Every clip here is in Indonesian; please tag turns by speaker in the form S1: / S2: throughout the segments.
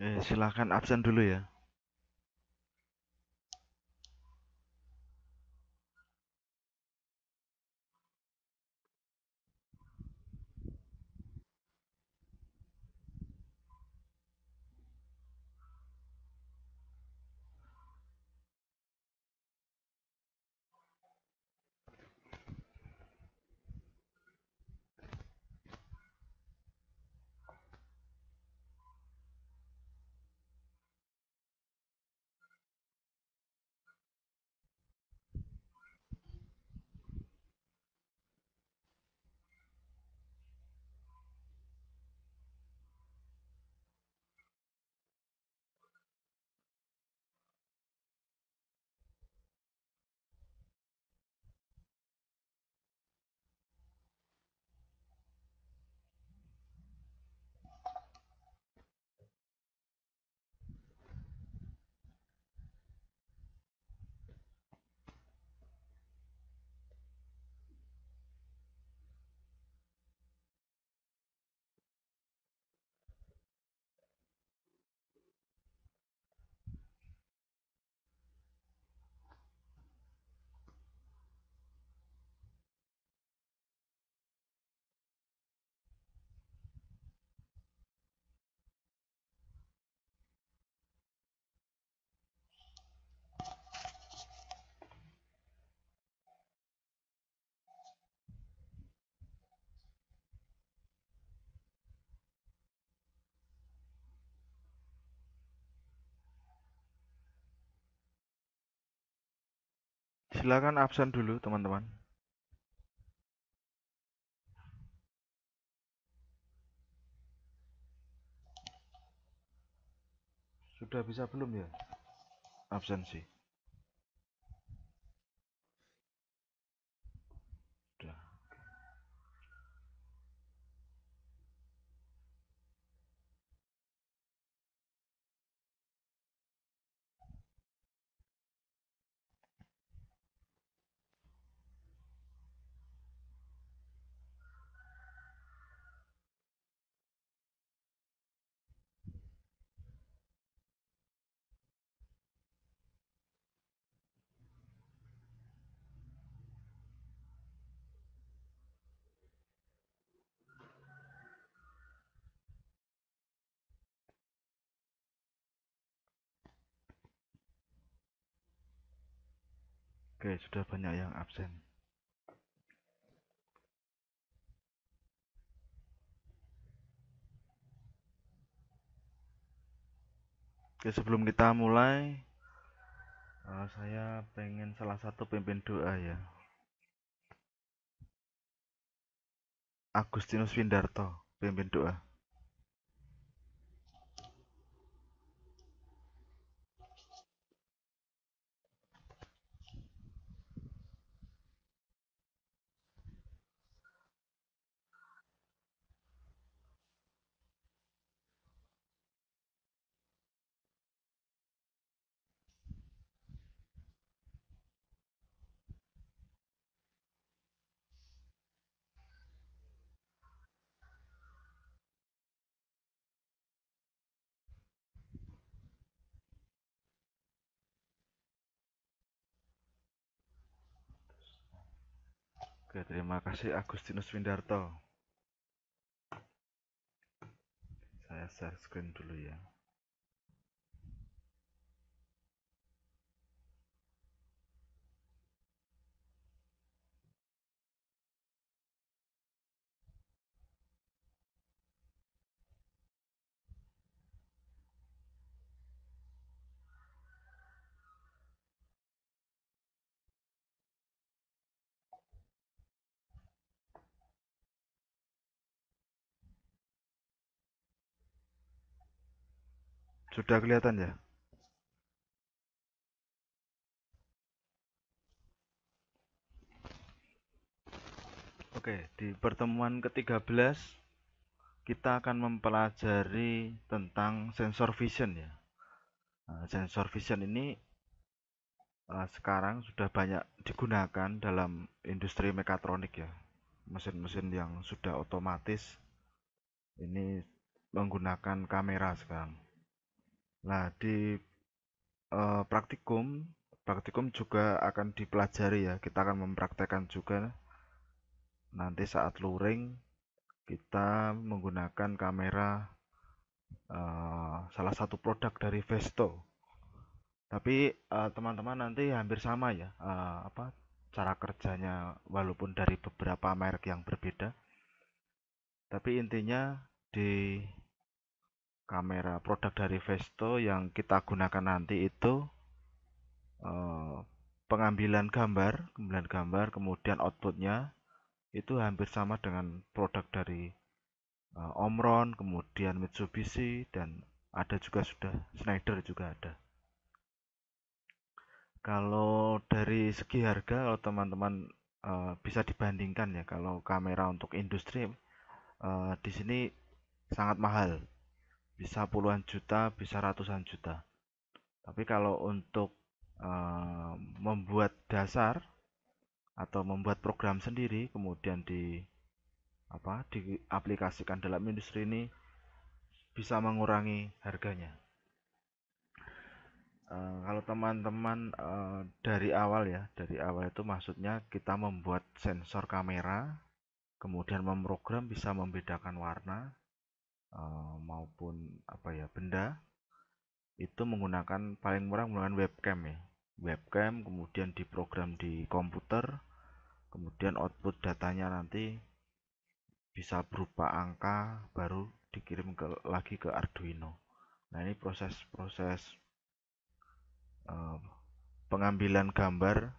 S1: Eh, silakan absen dulu ya. Silakan absen dulu, teman-teman.
S2: Sudah bisa belum ya absensi?
S1: Oke, sudah banyak yang absen.
S2: Oke, sebelum kita mulai, eh, saya pengen salah satu pimpin doa ya. Agustinus
S1: Windarto, pimpin doa.
S2: Terima kasih Agustinus Windarto. Saya share screen dulu ya.
S1: Sudah kelihatan ya?
S2: Oke, di pertemuan ke-13 kita akan mempelajari tentang sensor vision ya. Nah, sensor vision ini eh, sekarang sudah banyak digunakan dalam industri mekatronik ya. Mesin-mesin yang sudah otomatis ini menggunakan kamera sekarang. Nah, di uh, praktikum, praktikum juga akan dipelajari ya. Kita akan mempraktekkan juga nanti saat luring kita menggunakan kamera uh, salah satu produk dari Vesto. Tapi eh, teman-teman uh, nanti hampir sama ya apa cara kerjanya walaupun dari beberapa merek yang berbeda. Tapi intinya di kamera produk dari Vesto yang kita gunakan nanti itu eh, pengambilan gambar, pengambilan gambar, kemudian outputnya itu hampir sama dengan produk dari eh, Omron, kemudian Mitsubishi dan ada juga sudah Schneider juga ada. Kalau dari segi harga, kalau teman-teman uh, bisa dibandingkan ya, kalau kamera untuk industri di sini sangat mahal bisa puluhan juta bisa ratusan juta tapi kalau untuk uh, membuat dasar atau membuat program sendiri kemudian di apa diaplikasikan dalam industri ini bisa mengurangi harganya Uh, kalau teman-teman uh, dari awal ya, dari awal itu maksudnya kita membuat sensor kamera, kemudian memprogram bisa membedakan warna, Eh, maupun apa ya benda itu menggunakan paling murah menggunakan webcam ya webcam kemudian diprogram di komputer kemudian output datanya nanti bisa berupa angka baru dikirim ke, lagi ke Arduino nah ini proses-proses uh, pengambilan gambar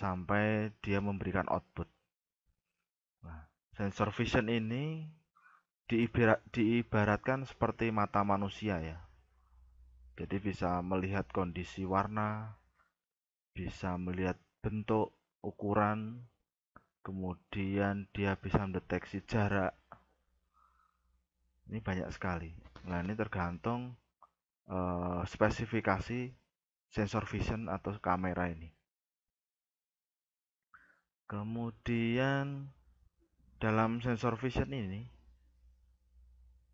S2: sampai dia memberikan output nah, sensor vision ini diibaratkan seperti mata manusia ya. Jadi bisa melihat kondisi warna, bisa melihat bentuk, ukuran, kemudian dia bisa mendeteksi jarak. Ini banyak sekali. Nah, ini tergantung uh, spesifikasi sensor vision atau kamera ini. Kemudian dalam sensor vision ini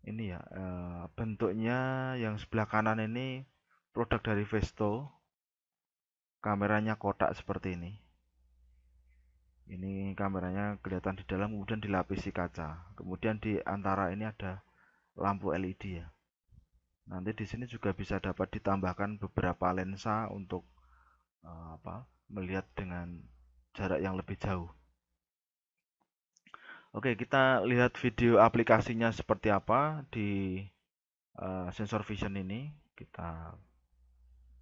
S2: ini ya e, bentuknya yang sebelah kanan ini produk dari Vesto kameranya kotak seperti ini ini kameranya kelihatan di dalam kemudian dilapisi kaca kemudian di antara ini ada lampu LED ya nanti di sini juga bisa dapat ditambahkan beberapa lensa untuk e, apa melihat dengan jarak yang lebih jauh Oke, kita lihat video aplikasinya seperti apa di uh, sensor vision ini. Kita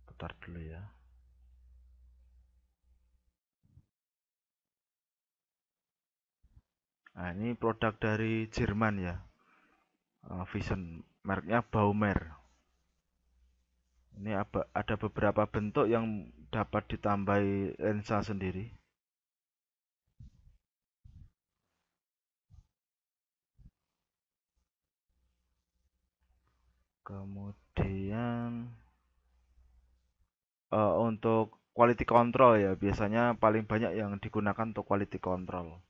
S2: putar dulu ya.
S1: Nah, ini produk
S2: dari Jerman ya. Uh, vision mereknya Baumer. Ini ada beberapa bentuk yang dapat ditambahi lensa sendiri.
S1: Kemudian
S2: uh, untuk quality control ya, biasanya paling banyak yang digunakan untuk quality control.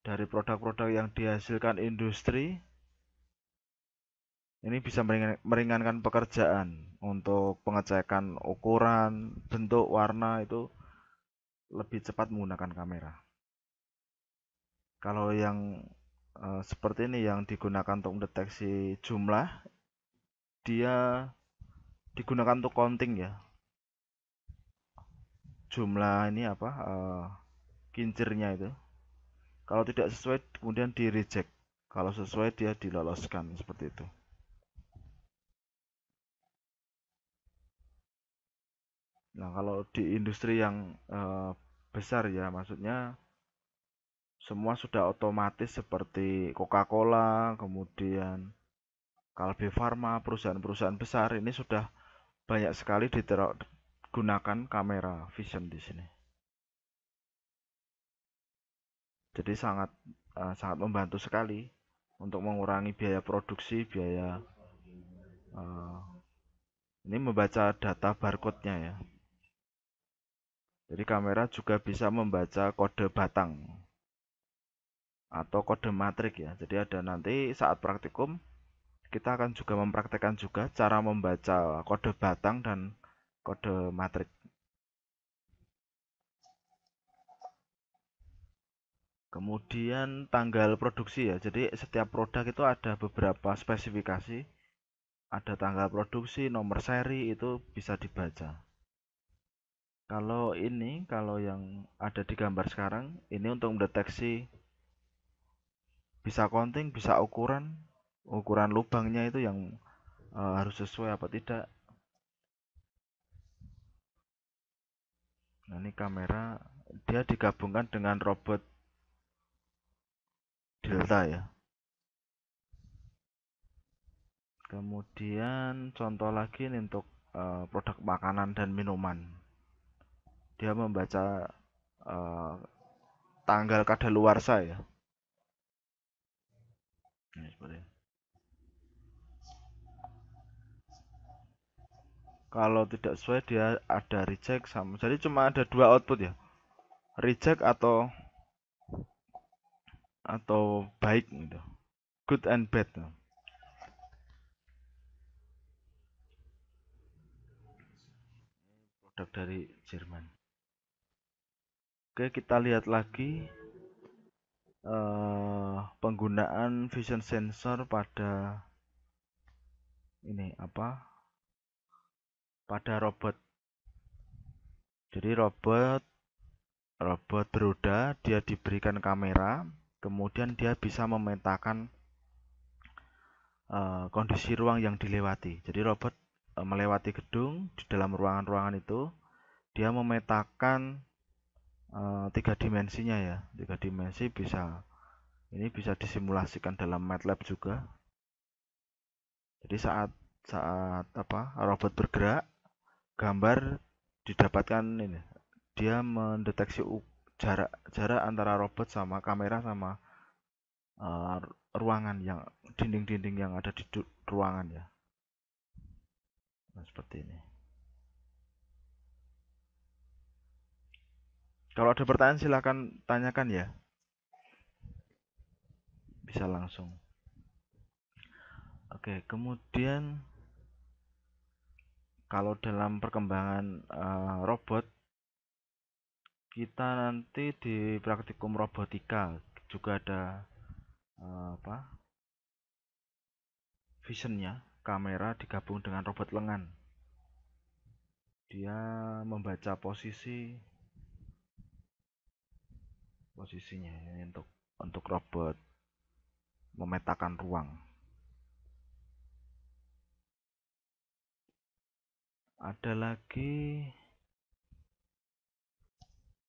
S2: Dari produk-produk yang dihasilkan industri ini bisa meringankan pekerjaan untuk pengecekan ukuran, bentuk, warna itu lebih cepat menggunakan kamera. Kalau yang e, seperti ini yang digunakan untuk mendeteksi jumlah dia digunakan untuk counting ya jumlah ini apa uh, kincirnya itu kalau tidak sesuai kemudian di reject kalau sesuai dia diloloskan seperti itu nah kalau di industri yang uh, besar ya maksudnya semua sudah otomatis seperti Coca-Cola kemudian Kalbe Farma, perusahaan-perusahaan besar ini sudah banyak sekali digunakan kamera vision di sini. Jadi sangat eh, sangat membantu sekali untuk mengurangi biaya produksi, biaya eh, ini membaca data barcode-nya ya. Jadi kamera juga bisa membaca kode batang atau kode matrik ya. Jadi ada nanti saat praktikum kita akan juga mempraktekkan juga cara membaca kode batang dan kode matrik. Kemudian tanggal produksi ya. Jadi setiap produk itu ada beberapa spesifikasi. Ada tanggal produksi, nomor seri itu bisa dibaca. Kalau ini, kalau yang ada di gambar sekarang, ini untuk mendeteksi bisa konting, bisa ukuran, ukuran lubangnya itu yang uh, harus sesuai apa tidak nah ini kamera dia digabungkan dengan robot delta ya kemudian contoh lagi ini untuk uh, produk makanan dan minuman dia membaca uh, tanggal kadaluarsa ya ini seperti ini. kalau tidak sesuai dia ada reject sama jadi cuma ada dua output ya reject atau atau baik gitu good and bad produk dari Jerman oke kita lihat lagi uh, penggunaan vision sensor pada ini apa pada robot. Jadi robot robot beroda dia diberikan kamera, kemudian dia bisa memetakan uh, kondisi ruang yang dilewati. Jadi robot uh, melewati gedung di dalam ruangan-ruangan itu dia memetakan uh, tiga dimensinya ya. Tiga dimensi bisa ini bisa disimulasikan dalam MATLAB juga. Jadi saat saat apa robot bergerak gambar didapatkan ini dia mendeteksi jarak jarak antara robot sama kamera sama uh, ruangan yang dinding-dinding yang ada di ruangan ya nah, seperti ini kalau ada pertanyaan silahkan tanyakan ya bisa langsung oke kemudian kalau dalam perkembangan uh, robot kita nanti di praktikum robotika juga ada uh, apa visionnya kamera digabung dengan robot lengan dia membaca posisi posisinya untuk untuk robot memetakan ruang ada lagi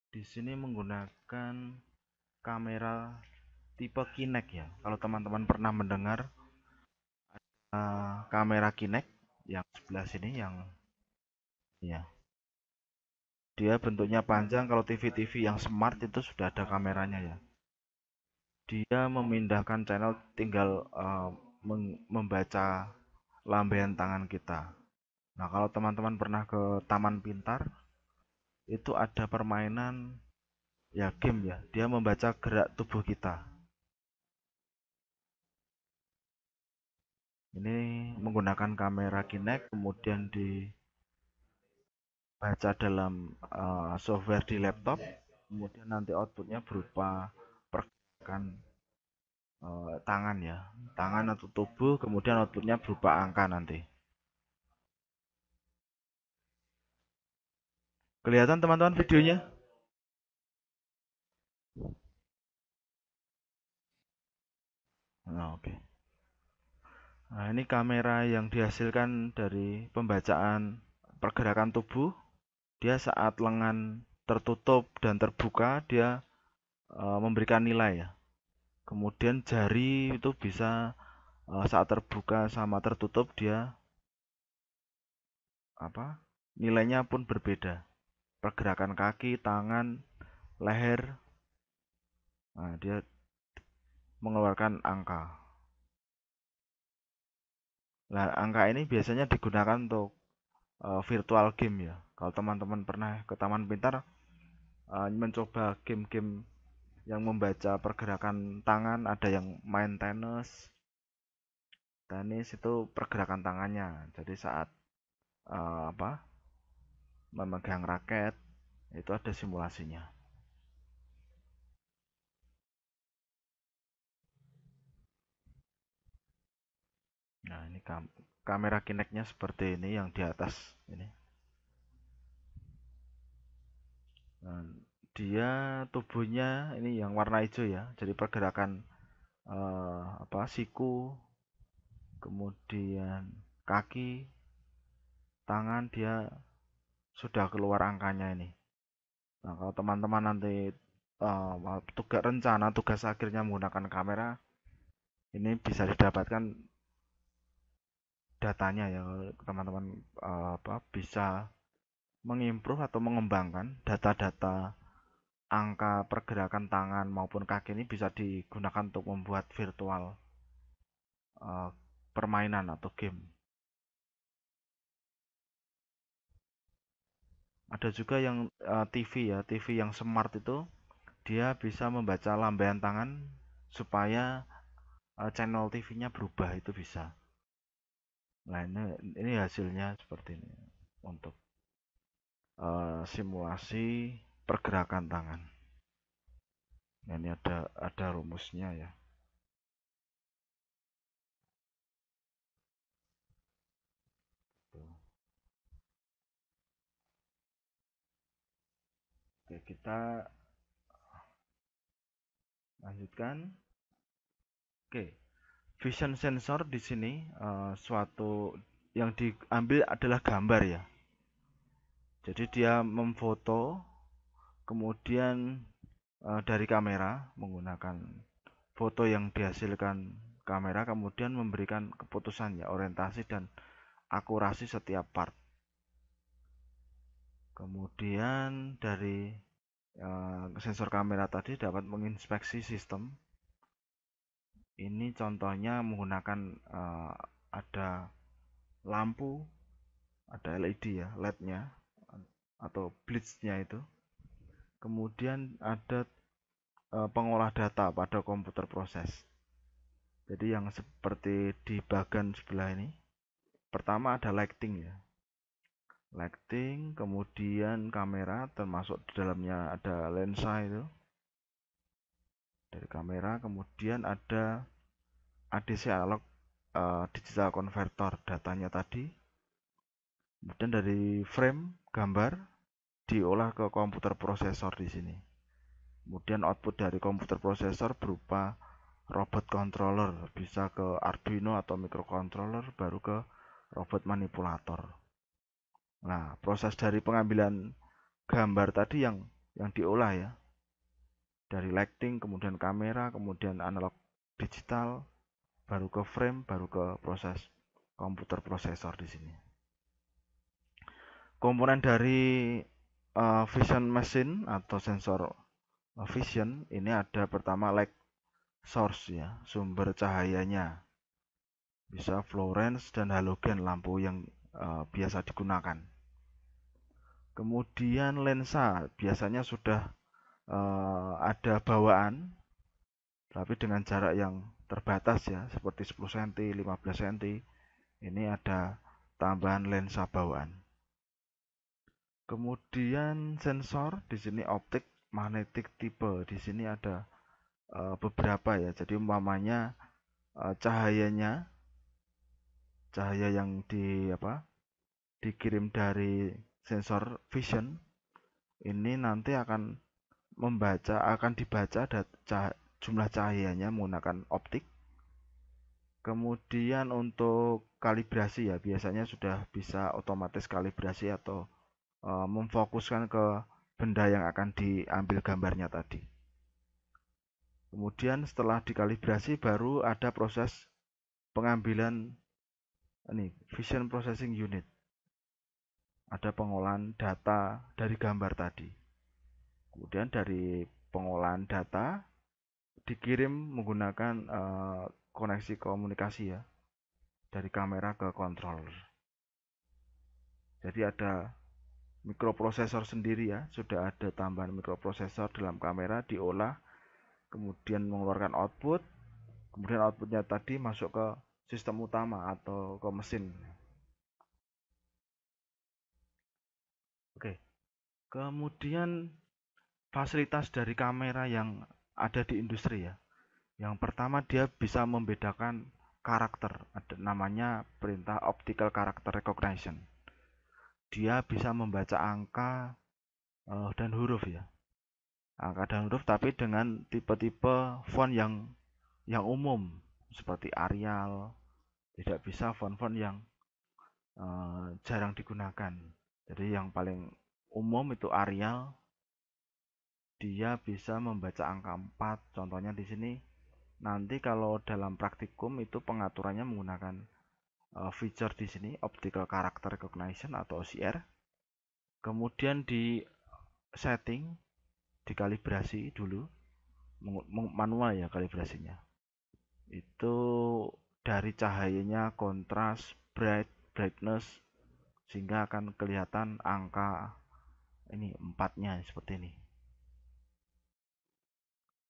S2: di sini menggunakan kamera tipe Kinect ya kalau teman-teman pernah mendengar ada kamera Kinect yang sebelah sini yang ya dia bentuknya panjang kalau TV-TV yang smart itu sudah ada kameranya ya dia memindahkan channel tinggal uh, membaca lambaian tangan kita Nah, kalau teman-teman pernah ke Taman Pintar, itu ada permainan ya game ya, dia membaca gerak tubuh kita. Ini menggunakan kamera Kinect kemudian dibaca dalam uh, software di laptop, kemudian nanti outputnya berupa pergerakan uh, tangan ya, tangan atau tubuh, kemudian outputnya berupa angka nanti. Kelihatan teman-teman videonya? Nah, oke. Okay. Nah, ini kamera yang dihasilkan dari pembacaan pergerakan tubuh. Dia saat lengan tertutup dan terbuka, dia e, memberikan nilai ya. Kemudian jari itu bisa e, saat terbuka sama tertutup dia apa? Nilainya pun berbeda pergerakan kaki, tangan, leher. Nah, dia mengeluarkan angka. Nah, angka ini biasanya digunakan untuk uh, virtual game ya. Kalau teman-teman pernah ke Taman Pintar uh, mencoba game-game yang membaca pergerakan tangan, ada yang main tenis. Tenis itu pergerakan tangannya. Jadi saat uh, apa? memegang raket itu ada
S1: simulasinya.
S2: Nah, ini kam kamera kineknya seperti ini yang di atas ini. Nah, dia tubuhnya ini yang warna hijau ya. Jadi pergerakan eh, apa siku kemudian kaki tangan dia sudah keluar angkanya ini. Nah, kalau teman-teman nanti uh, tugas rencana, tugas akhirnya menggunakan kamera, ini bisa didapatkan datanya ya teman-teman uh, apa bisa mengimprove atau mengembangkan data-data angka pergerakan tangan maupun kaki ini bisa digunakan untuk membuat virtual uh, permainan atau game. ada juga yang uh, eh, TV ya TV yang smart itu dia bisa membaca lambaian tangan supaya uh, channel TV-nya berubah itu bisa nah ini, ini hasilnya seperti ini untuk uh, simulasi pergerakan tangan nah, ini ada ada rumusnya ya kita lanjutkan oke vision sensor di sini uh, suatu yang diambil adalah gambar ya jadi dia memfoto kemudian uh, dari kamera menggunakan foto yang dihasilkan kamera kemudian memberikan keputusan ya orientasi dan akurasi setiap part kemudian dari Eh, sensor kamera tadi dapat menginspeksi sistem ini contohnya menggunakan uh, ada lampu ada LED ya LED-nya atau blitznya itu kemudian ada uh, pengolah data pada komputer proses jadi yang seperti di bagian sebelah ini pertama ada lighting ya lighting kemudian kamera termasuk di dalamnya ada lensa itu dari kamera kemudian ada ADC analog uh, digital converter datanya tadi kemudian dari frame gambar diolah ke komputer prosesor di sini kemudian output dari komputer prosesor berupa robot controller bisa ke Arduino atau microcontroller baru ke robot manipulator Nah, proses dari pengambilan gambar tadi yang yang diolah ya. Dari lighting, kemudian kamera, kemudian analog digital, baru ke frame, baru ke proses komputer prosesor di sini. Komponen dari uh, vision machine atau sensor eh, vision ini ada pertama light source ya, sumber cahayanya. Bisa fluorens dan halogen lampu yang Eh, biasa digunakan. Kemudian lensa biasanya sudah uh, ada bawaan, tapi dengan jarak yang terbatas ya, seperti 10 cm, 15 cm. Ini ada tambahan lensa bawaan. Kemudian sensor di sini optik magnetik tipe. Di sini ada eh, beberapa ya. Jadi umpamanya cahayanya cahaya yang di apa dikirim dari sensor vision ini nanti akan membaca akan dibaca ada jumlah cahayanya menggunakan optik kemudian untuk kalibrasi ya biasanya sudah bisa otomatis kalibrasi atau e, memfokuskan ke benda yang akan diambil gambarnya tadi kemudian setelah dikalibrasi baru ada proses pengambilan ini vision processing unit ada pengolahan data dari gambar tadi kemudian dari pengolahan data dikirim menggunakan uh, koneksi komunikasi ya dari kamera ke controller jadi ada mikroprosesor sendiri ya sudah ada tambahan mikroprosesor dalam kamera diolah kemudian mengeluarkan output kemudian outputnya tadi masuk ke sistem utama atau ke mesin. Oke. Kemudian fasilitas dari kamera yang ada di industri ya. Yang pertama dia bisa membedakan karakter, ada namanya perintah optical character recognition. Dia bisa membaca angka uh, dan huruf ya. Angka dan huruf tapi dengan tipe-tipe font yang yang umum seperti Arial, tidak bisa font-font yang uh, jarang digunakan. Jadi yang paling umum itu Arial, dia bisa membaca angka 4 contohnya di sini nanti kalau dalam praktikum itu pengaturannya menggunakan uh, feature di sini optical character recognition atau OCR kemudian di setting dikalibrasi dulu manual ya kalibrasinya itu dari cahayanya kontras bright brightness sehingga akan kelihatan angka ini empatnya seperti ini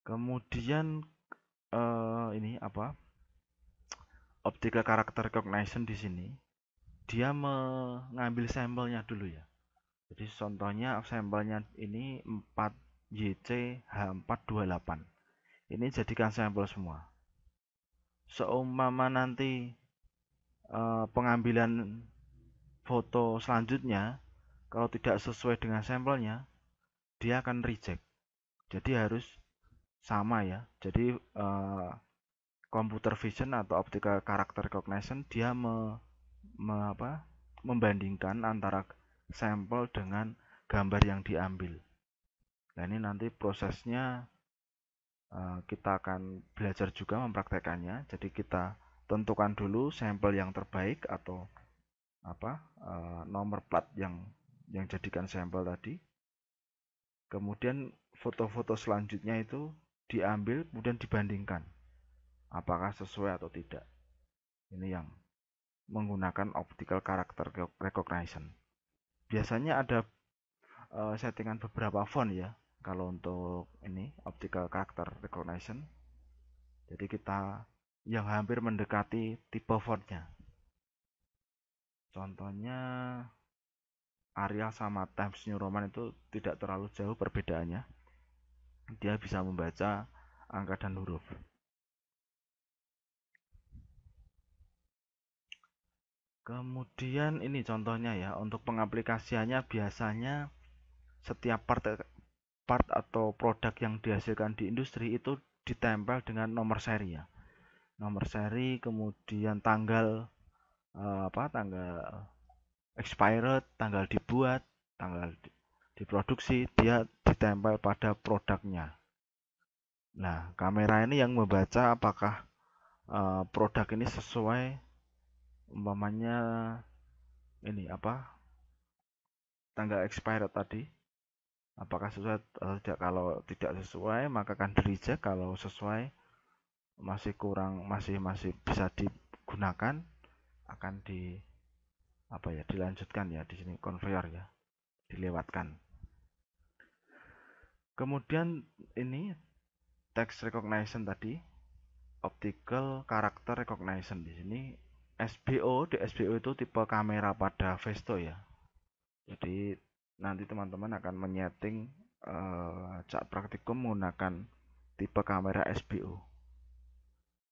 S2: kemudian eh, ini apa optical character recognition di sini dia mengambil sampelnya dulu ya jadi contohnya sampelnya ini 4 YC H428 ini jadikan sampel semua seumpama nanti uh, pengambilan foto selanjutnya kalau tidak sesuai dengan sampelnya dia akan reject jadi harus sama ya jadi uh, computer vision atau optical character recognition dia me, me, apa, membandingkan antara sampel dengan gambar yang diambil nah ini nanti prosesnya Eh, kita akan belajar juga mempraktekannya. Jadi kita tentukan dulu sampel yang terbaik atau apa eh, nomor plat yang yang jadikan sampel tadi. Kemudian foto-foto selanjutnya itu diambil kemudian dibandingkan apakah sesuai atau tidak. Ini yang menggunakan optical character recognition. Biasanya ada eh, settingan beberapa font ya kalau untuk ini optical character recognition jadi kita yang hampir mendekati tipe fontnya contohnya Arial sama Times New Roman itu tidak terlalu jauh perbedaannya dia bisa membaca angka dan huruf kemudian ini contohnya ya untuk pengaplikasiannya biasanya setiap part part atau produk yang dihasilkan di industri itu ditempel dengan nomor seri ya nomor seri kemudian tanggal eh, apa tanggal expired tanggal dibuat tanggal diproduksi dia ditempel pada produknya nah kamera ini yang membaca apakah uh, produk ini sesuai umpamanya ini apa tanggal expired tadi apakah sesuai atau tidak kalau tidak sesuai maka akan di kalau sesuai masih kurang masih masih bisa digunakan akan di apa ya dilanjutkan ya di sini conveyor ya dilewatkan kemudian ini text recognition tadi optical character recognition di sini SBO di SBO itu tipe kamera pada Vesto ya jadi nanti teman-teman akan menyeting uh, eh, cak praktikum menggunakan tipe kamera SBO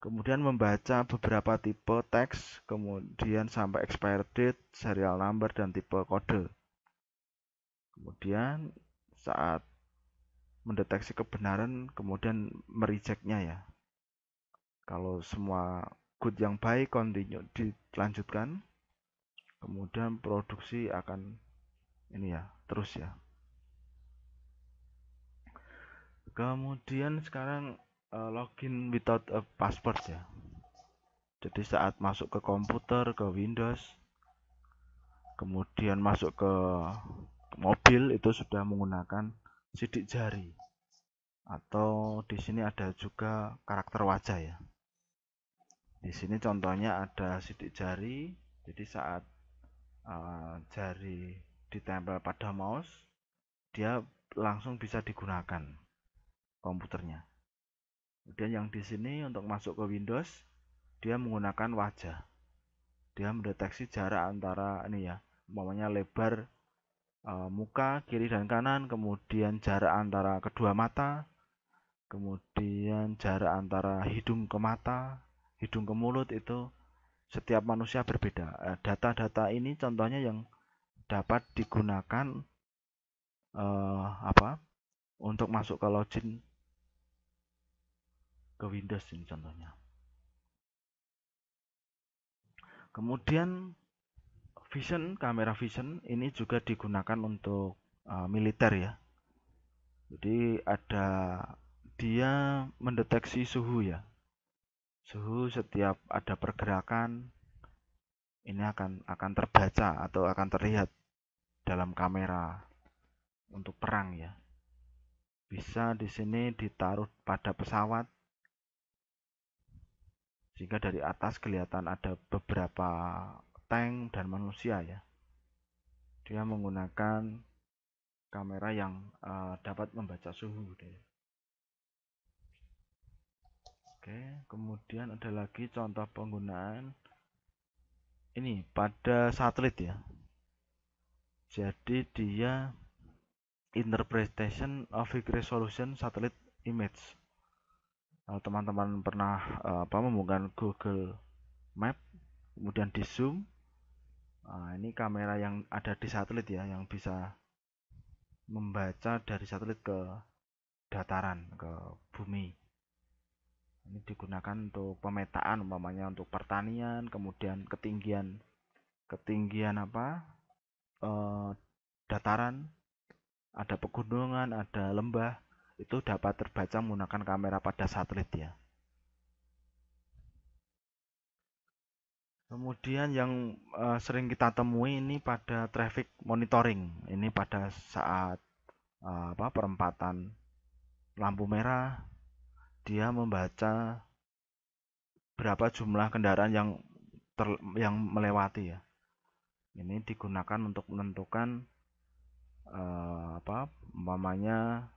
S2: kemudian membaca beberapa tipe teks kemudian sampai expired date serial number dan tipe kode kemudian saat mendeteksi kebenaran kemudian merejectnya ya kalau semua good yang baik continue dilanjutkan kemudian produksi akan ini ya terus ya kemudian sekarang uh, login without a password ya jadi saat masuk ke komputer ke Windows kemudian masuk ke mobil itu sudah menggunakan sidik jari atau di sini ada juga karakter wajah ya di sini contohnya ada sidik jari jadi saat uh, jari ditempel pada mouse dia langsung bisa digunakan komputernya kemudian yang di sini untuk masuk ke Windows dia menggunakan wajah dia mendeteksi jarak antara ini ya umpamanya lebar e, muka kiri dan kanan kemudian jarak antara kedua mata kemudian jarak antara hidung ke mata hidung ke mulut itu setiap manusia berbeda eh, data-data ini contohnya yang dapat digunakan uh, apa untuk masuk ke login ke Windows ini contohnya. Kemudian vision kamera vision ini juga digunakan untuk uh, militer ya. Jadi ada dia mendeteksi suhu ya. Suhu setiap ada pergerakan ini akan akan terbaca atau akan terlihat dalam kamera untuk perang ya. Bisa di sini ditaruh pada pesawat sehingga dari atas kelihatan ada beberapa tank dan manusia ya. Dia menggunakan kamera yang uh, dapat membaca suhu. Deh. Gitu ya. Oke, kemudian ada lagi contoh penggunaan ini pada satelit ya jadi dia interpretation of big resolution satelit image kalau teman-teman pernah eh, apa membuka Google Map kemudian di zoom nah, ini kamera yang ada di satelit ya yang bisa membaca dari satelit ke dataran ke bumi ini digunakan untuk pemetaan umpamanya untuk pertanian kemudian ketinggian ketinggian apa e, dataran ada pegunungan ada lembah itu dapat terbaca menggunakan kamera pada satelit ya kemudian yang e, sering kita temui ini pada traffic monitoring ini pada saat e, apa perempatan lampu merah dia membaca berapa jumlah kendaraan yang ter, yang melewati ya. Ini digunakan untuk menentukan uh, apa umpamanya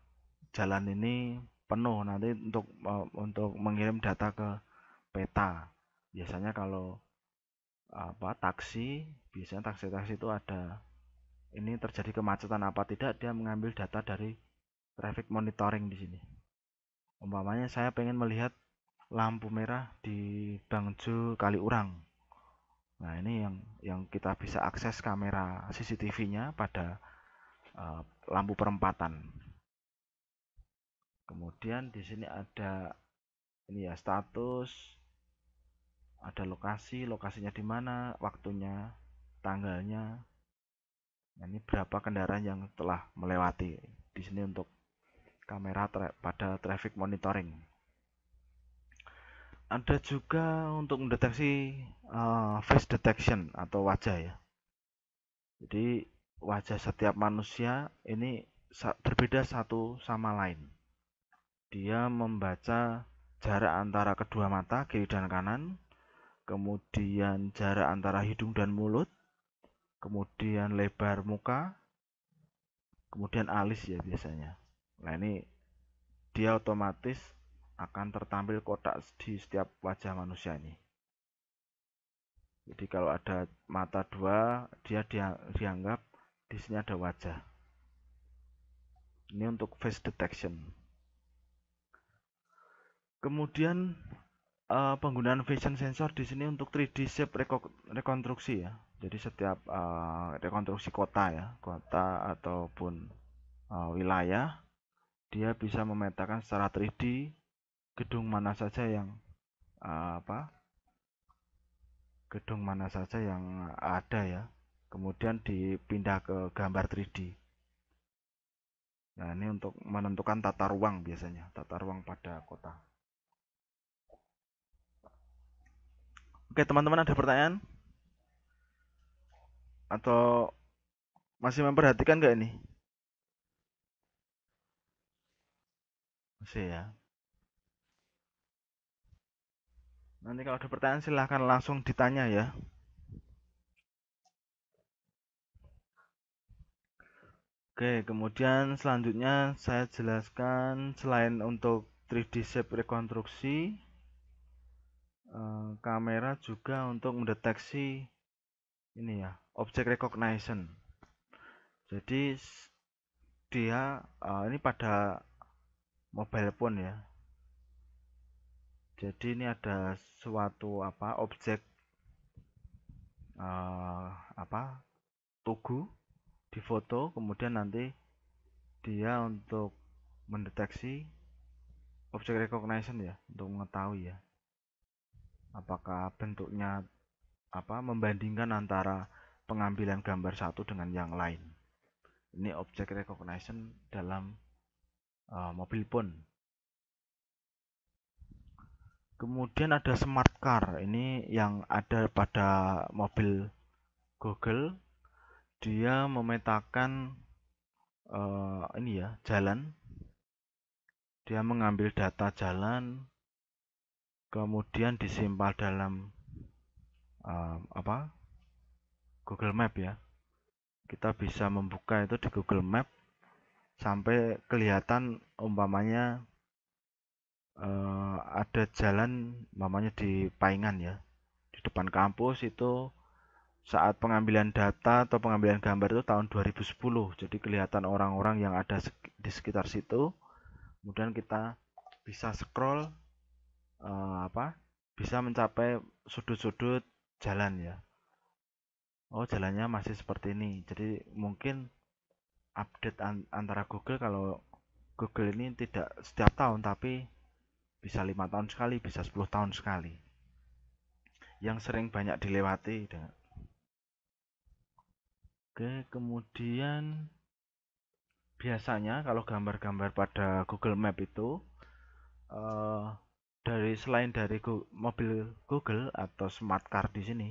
S2: jalan ini penuh nanti untuk uh, untuk mengirim data ke peta. Biasanya kalau apa taksi, biasanya taksi-taksi itu ada ini terjadi kemacetan apa tidak dia mengambil data dari traffic monitoring di sini umpamanya saya pengen melihat lampu merah di Bangjo Kaliurang nah ini yang yang kita bisa akses kamera CCTV-nya pada uh, lampu perempatan kemudian di sini ada ini ya status ada lokasi lokasinya di mana waktunya tanggalnya nah, ini berapa kendaraan yang telah melewati di sini untuk kamera tra pada traffic monitoring. Ada juga untuk mendeteksi uh, face detection atau wajah ya. Jadi wajah setiap manusia ini berbeda satu sama lain. Dia membaca jarak antara kedua mata kiri dan kanan, kemudian jarak antara hidung dan mulut, kemudian lebar muka, kemudian alis ya biasanya. Nah ini dia otomatis akan tertampil kotak di setiap wajah manusia ini. Jadi kalau ada mata dua, dia dianggap di sini ada wajah. Ini untuk face detection. Kemudian eh, penggunaan vision sensor di sini untuk 3D shape rekonstruksi ya. Jadi setiap eh, rekonstruksi kota ya, kota ataupun eh, wilayah dia bisa memetakan secara 3D gedung mana saja yang eh, apa gedung mana saja yang ada ya kemudian dipindah ke gambar 3D nah ini untuk menentukan tata ruang biasanya tata ruang pada kota oke teman-teman ada pertanyaan atau masih memperhatikan gak ini Oke ya. Nanti kalau ada pertanyaan silahkan langsung ditanya ya. Oke, kemudian selanjutnya saya jelaskan selain untuk 3D shape rekonstruksi, eh, kamera juga untuk mendeteksi ini ya, object recognition. Jadi dia eh, ini pada mobile phone ya jadi ini ada suatu apa objek uh, apa tugu di foto kemudian nanti dia untuk mendeteksi objek recognition ya untuk mengetahui ya apakah bentuknya apa membandingkan antara pengambilan gambar satu dengan yang lain ini objek recognition dalam uh, mobil pun kemudian ada smart car ini yang ada pada mobil Google dia memetakan uh, ini ya jalan dia mengambil data jalan kemudian disimpan dalam uh, apa Google Map ya kita bisa membuka itu di Google Map sampai kelihatan umpamanya eh, ada jalan umpamanya di Paingan ya di depan kampus itu saat pengambilan data atau pengambilan gambar itu tahun 2010 jadi kelihatan orang-orang yang ada di sekitar situ kemudian kita bisa scroll eh, apa bisa mencapai sudut-sudut jalan ya oh jalannya masih seperti ini jadi mungkin update an antara Google kalau Google ini tidak setiap tahun tapi bisa lima tahun sekali bisa 10 tahun sekali yang sering banyak dilewati oke kemudian biasanya kalau gambar-gambar pada Google Map itu uh, dari selain dari Google, mobil Google atau smart car di sini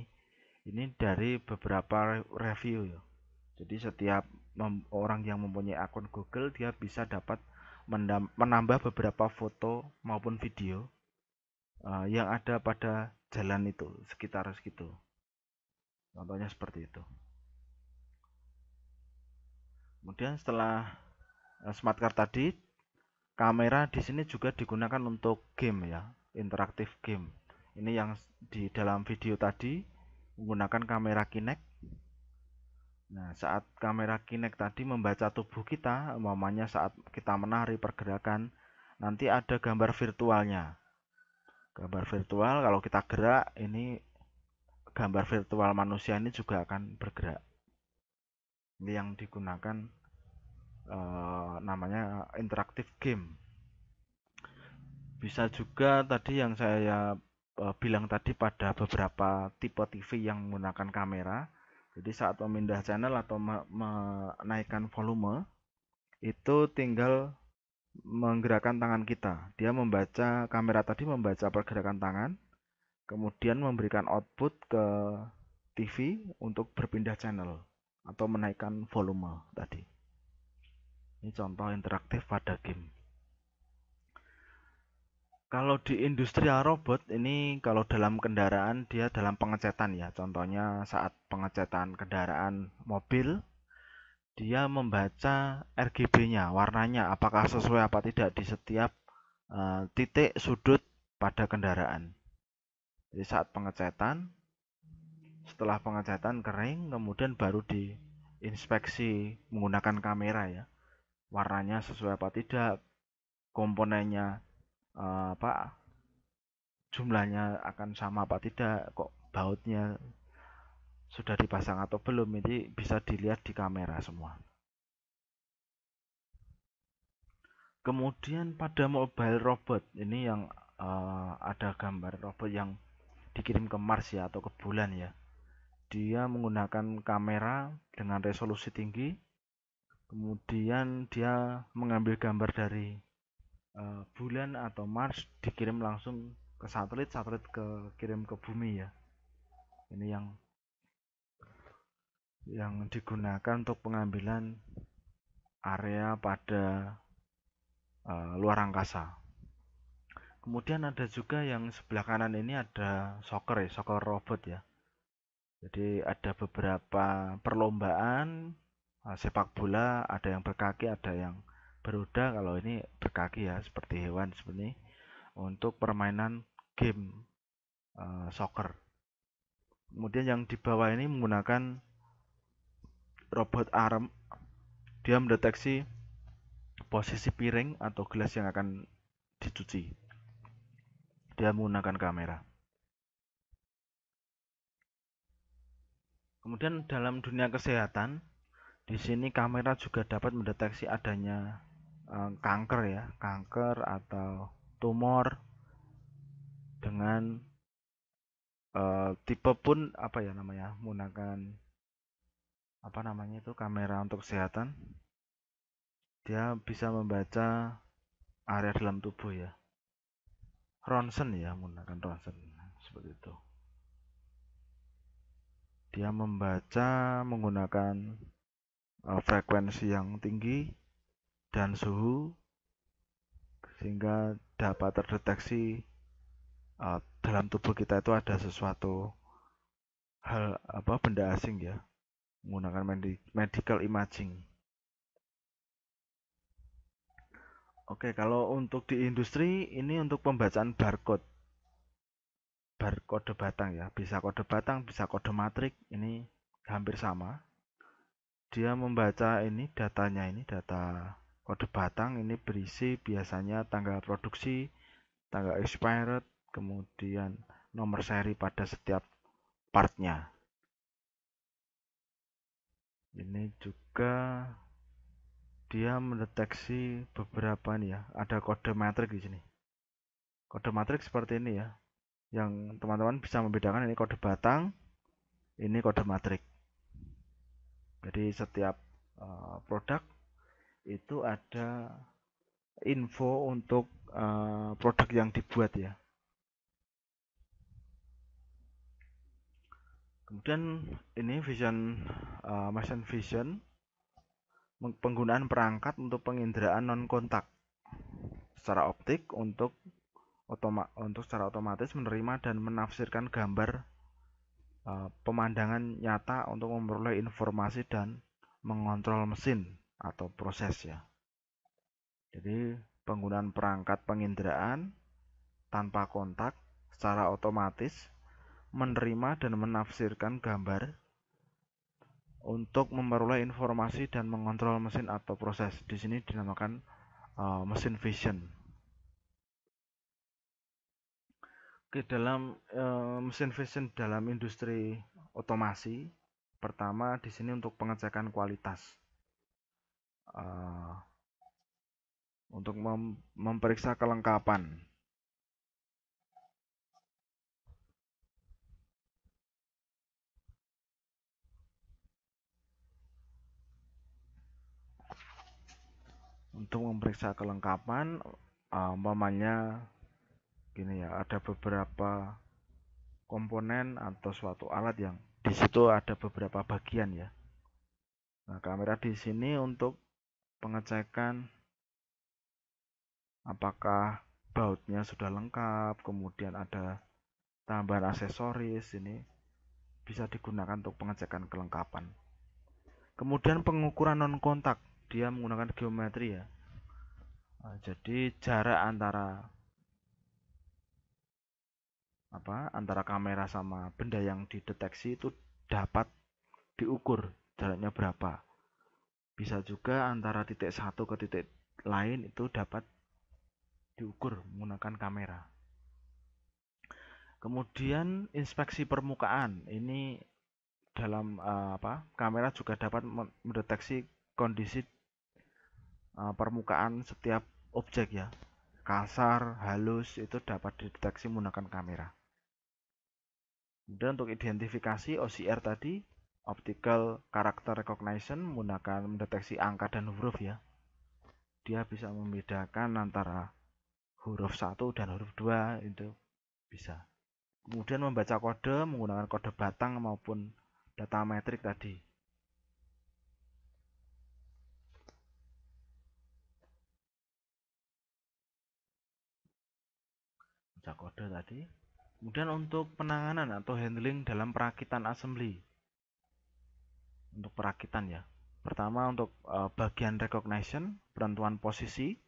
S2: ini dari beberapa review ya jadi setiap orang yang mempunyai akun Google dia bisa dapat menambah beberapa foto maupun video uh, yang ada pada jalan itu sekitar segitu contohnya seperti itu kemudian setelah uh, smart card tadi kamera di sini juga digunakan untuk game ya interaktif game ini yang di dalam video tadi menggunakan kamera Kinect Nah, saat kamera kinek tadi membaca tubuh kita, umpamanya saat kita menari pergerakan, nanti ada gambar virtualnya. Gambar virtual kalau kita gerak ini gambar virtual manusia ini juga akan bergerak. Ini yang digunakan e, namanya interaktif game. Bisa juga tadi yang saya e, bilang tadi pada beberapa tipe TV yang menggunakan kamera jadi saat memindah channel atau menaikkan volume itu tinggal menggerakkan tangan kita. Dia membaca kamera tadi membaca pergerakan tangan, kemudian memberikan output ke TV untuk berpindah channel atau menaikkan volume tadi. Ini contoh interaktif pada game. Kalau di industri robot ini kalau dalam kendaraan dia dalam pengecetan ya. Contohnya saat pengecetan kendaraan mobil dia membaca RGB-nya, warnanya apakah sesuai apa tidak di setiap uh, titik sudut pada kendaraan. Jadi saat pengecetan setelah pengecatan kering kemudian baru diinspeksi menggunakan kamera ya. Warnanya sesuai apa tidak, komponennya uh, apa jumlahnya akan sama apa tidak kok bautnya sudah dipasang atau belum ini bisa dilihat di kamera semua kemudian pada mobile robot ini yang uh, ada gambar robot yang dikirim ke Mars ya atau ke bulan ya dia menggunakan kamera dengan resolusi tinggi kemudian dia mengambil gambar dari Eh, bulan atau Mars dikirim langsung ke satelit, satelit ke kirim ke bumi ya. Ini yang yang digunakan untuk pengambilan area pada uh, luar angkasa. Kemudian ada juga yang sebelah kanan ini ada soccer ya, soccer robot ya. Jadi ada beberapa perlombaan uh, sepak bola, ada yang berkaki, ada yang beroda kalau ini berkaki ya seperti hewan seperti ini, untuk permainan game uh, soccer kemudian yang di bawah ini menggunakan robot arm dia mendeteksi posisi piring atau gelas yang akan dicuci dia menggunakan kamera kemudian dalam dunia kesehatan di sini kamera juga dapat mendeteksi adanya Eh, kanker ya, kanker atau tumor dengan uh, tipe pun apa ya namanya, menggunakan apa namanya itu kamera untuk kesehatan. Dia bisa membaca area dalam tubuh ya. Ronsen ya, menggunakan ronsen seperti itu. Dia membaca menggunakan uh, frekuensi yang tinggi dan suhu sehingga dapat terdeteksi uh, dalam tubuh kita itu ada sesuatu hal apa benda asing ya menggunakan medical imaging. Oke, kalau untuk di industri ini untuk pembacaan barcode. Barcode batang ya, bisa kode batang, bisa kode matrik, ini hampir sama. Dia membaca ini datanya ini data Kode batang ini berisi biasanya tanggal produksi, tanggal expired, kemudian nomor seri pada setiap partnya. Ini juga dia mendeteksi beberapa nih ya, ada kode matrik di sini. Kode matrik seperti ini ya, yang teman-teman bisa membedakan ini kode batang, ini kode matrik. Jadi setiap eh, produk itu ada info untuk uh, produk yang dibuat ya. Kemudian ini vision uh, eh, machine vision penggunaan perangkat untuk penginderaan non kontak secara optik untuk otoma untuk secara otomatis menerima dan menafsirkan gambar uh, pemandangan nyata untuk memperoleh informasi dan mengontrol mesin atau proses ya. Jadi penggunaan perangkat penginderaan tanpa kontak secara otomatis menerima dan menafsirkan gambar untuk memperoleh informasi dan mengontrol mesin atau proses. Di sini dinamakan uh, mesin vision. Oke, dalam e, mesin vision dalam industri otomasi, pertama di sini untuk pengecekan kualitas. Ah, untuk
S1: mem memeriksa kelengkapan.
S2: Untuk memeriksa kelengkapan, uh, umpamanya gini ya, ada beberapa komponen atau suatu alat yang di situ ada beberapa bagian ya. Nah, kamera di sini untuk pengecekan apakah bautnya sudah lengkap, kemudian ada tambahan aksesoris ini bisa digunakan untuk pengecekan kelengkapan. Kemudian pengukuran non kontak, dia menggunakan geometri ya. Nah, jadi jarak antara apa antara kamera sama benda yang dideteksi itu dapat diukur jaraknya berapa. Bisa juga antara titik satu ke titik lain itu dapat diukur menggunakan kamera. Kemudian inspeksi permukaan ini dalam uh, apa kamera juga dapat mendeteksi kondisi uh, permukaan setiap objek ya kasar halus itu dapat dideteksi menggunakan kamera. Kemudian untuk identifikasi OCR tadi optical character recognition menggunakan mendeteksi angka dan huruf ya. Dia bisa membedakan antara huruf 1 dan huruf 2 itu bisa. Kemudian membaca kode menggunakan kode batang maupun data metrik tadi. Baca kode tadi. Kemudian untuk penanganan atau handling dalam perakitan assembly untuk perakitan ya. Pertama untuk uh, bagian recognition, penentuan posisi.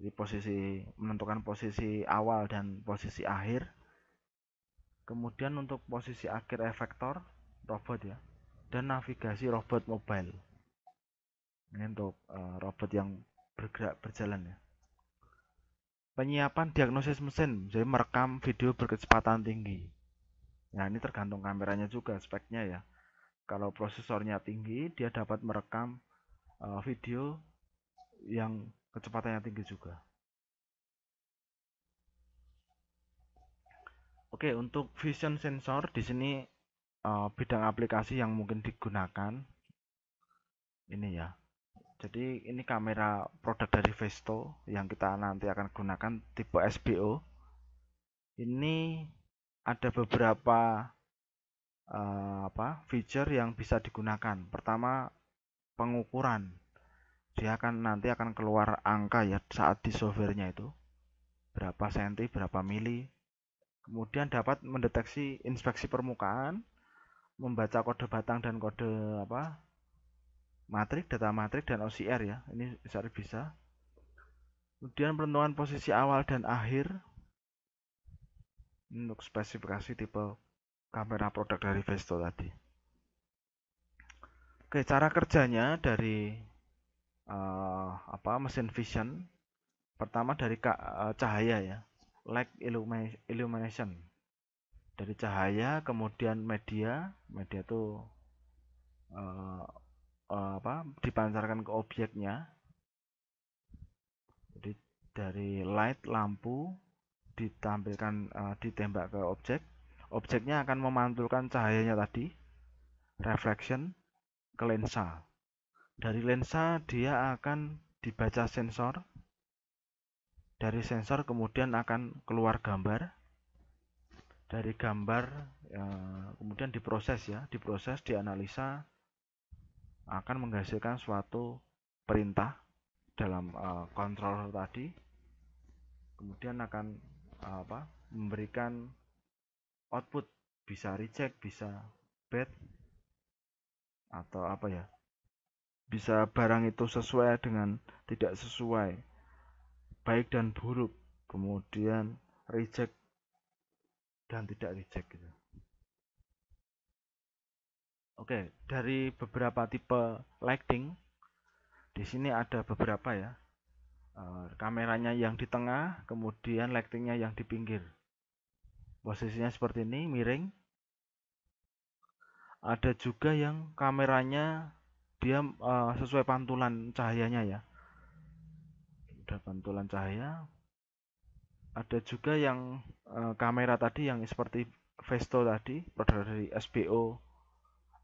S2: Jadi posisi menentukan posisi awal dan posisi akhir. Kemudian untuk posisi akhir efektor robot ya dan navigasi robot mobile. Ini untuk uh, robot yang bergerak berjalan ya. Penyiapan diagnosis mesin, jadi merekam video berkecepatan tinggi. Nah, ini tergantung kameranya juga speknya ya. Kalau prosesornya tinggi, dia dapat merekam uh, video yang kecepatannya tinggi juga. Oke, untuk vision sensor di sini uh, bidang aplikasi yang mungkin digunakan ini ya. Jadi ini kamera produk dari Vesto yang kita nanti akan gunakan tipe SBO. Ini ada beberapa uh, apa feature yang bisa digunakan. Pertama pengukuran. Dia akan nanti akan keluar angka ya saat di softwarenya itu. Berapa senti, berapa mili. Kemudian dapat mendeteksi inspeksi permukaan, membaca kode batang dan kode apa? matrik, data matrik dan OCR ya. Ini bisa bisa. Kemudian penentuan posisi awal dan akhir untuk spesifikasi tipe kamera produk dari Vesto tadi. Oke, cara kerjanya dari uh, apa mesin vision pertama dari uh, cahaya ya, light illumination. Dari cahaya, kemudian media, media itu uh, uh, eh, apa dipancarkan ke objeknya. Jadi dari light lampu ditampilkan uh, ditembak ke objek Objeknya akan memantulkan cahayanya tadi, reflection, ke lensa. Dari lensa dia akan dibaca sensor. Dari sensor kemudian akan keluar gambar. Dari gambar ya, kemudian diproses ya, diproses, dianalisa akan menghasilkan suatu perintah dalam uh, eh, controller tadi kemudian akan apa memberikan output bisa reject, bisa bad, atau apa ya bisa barang itu sesuai dengan tidak sesuai baik dan buruk kemudian reject dan tidak reject gitu. Oke, dari beberapa tipe lighting di sini ada beberapa ya. E, kameranya yang di tengah, kemudian lightingnya yang di pinggir posisinya seperti ini miring ada juga yang kameranya dia uh, sesuai pantulan cahayanya ya ada pantulan cahaya ada juga yang uh, kamera tadi yang seperti Vesto tadi produk dari SBO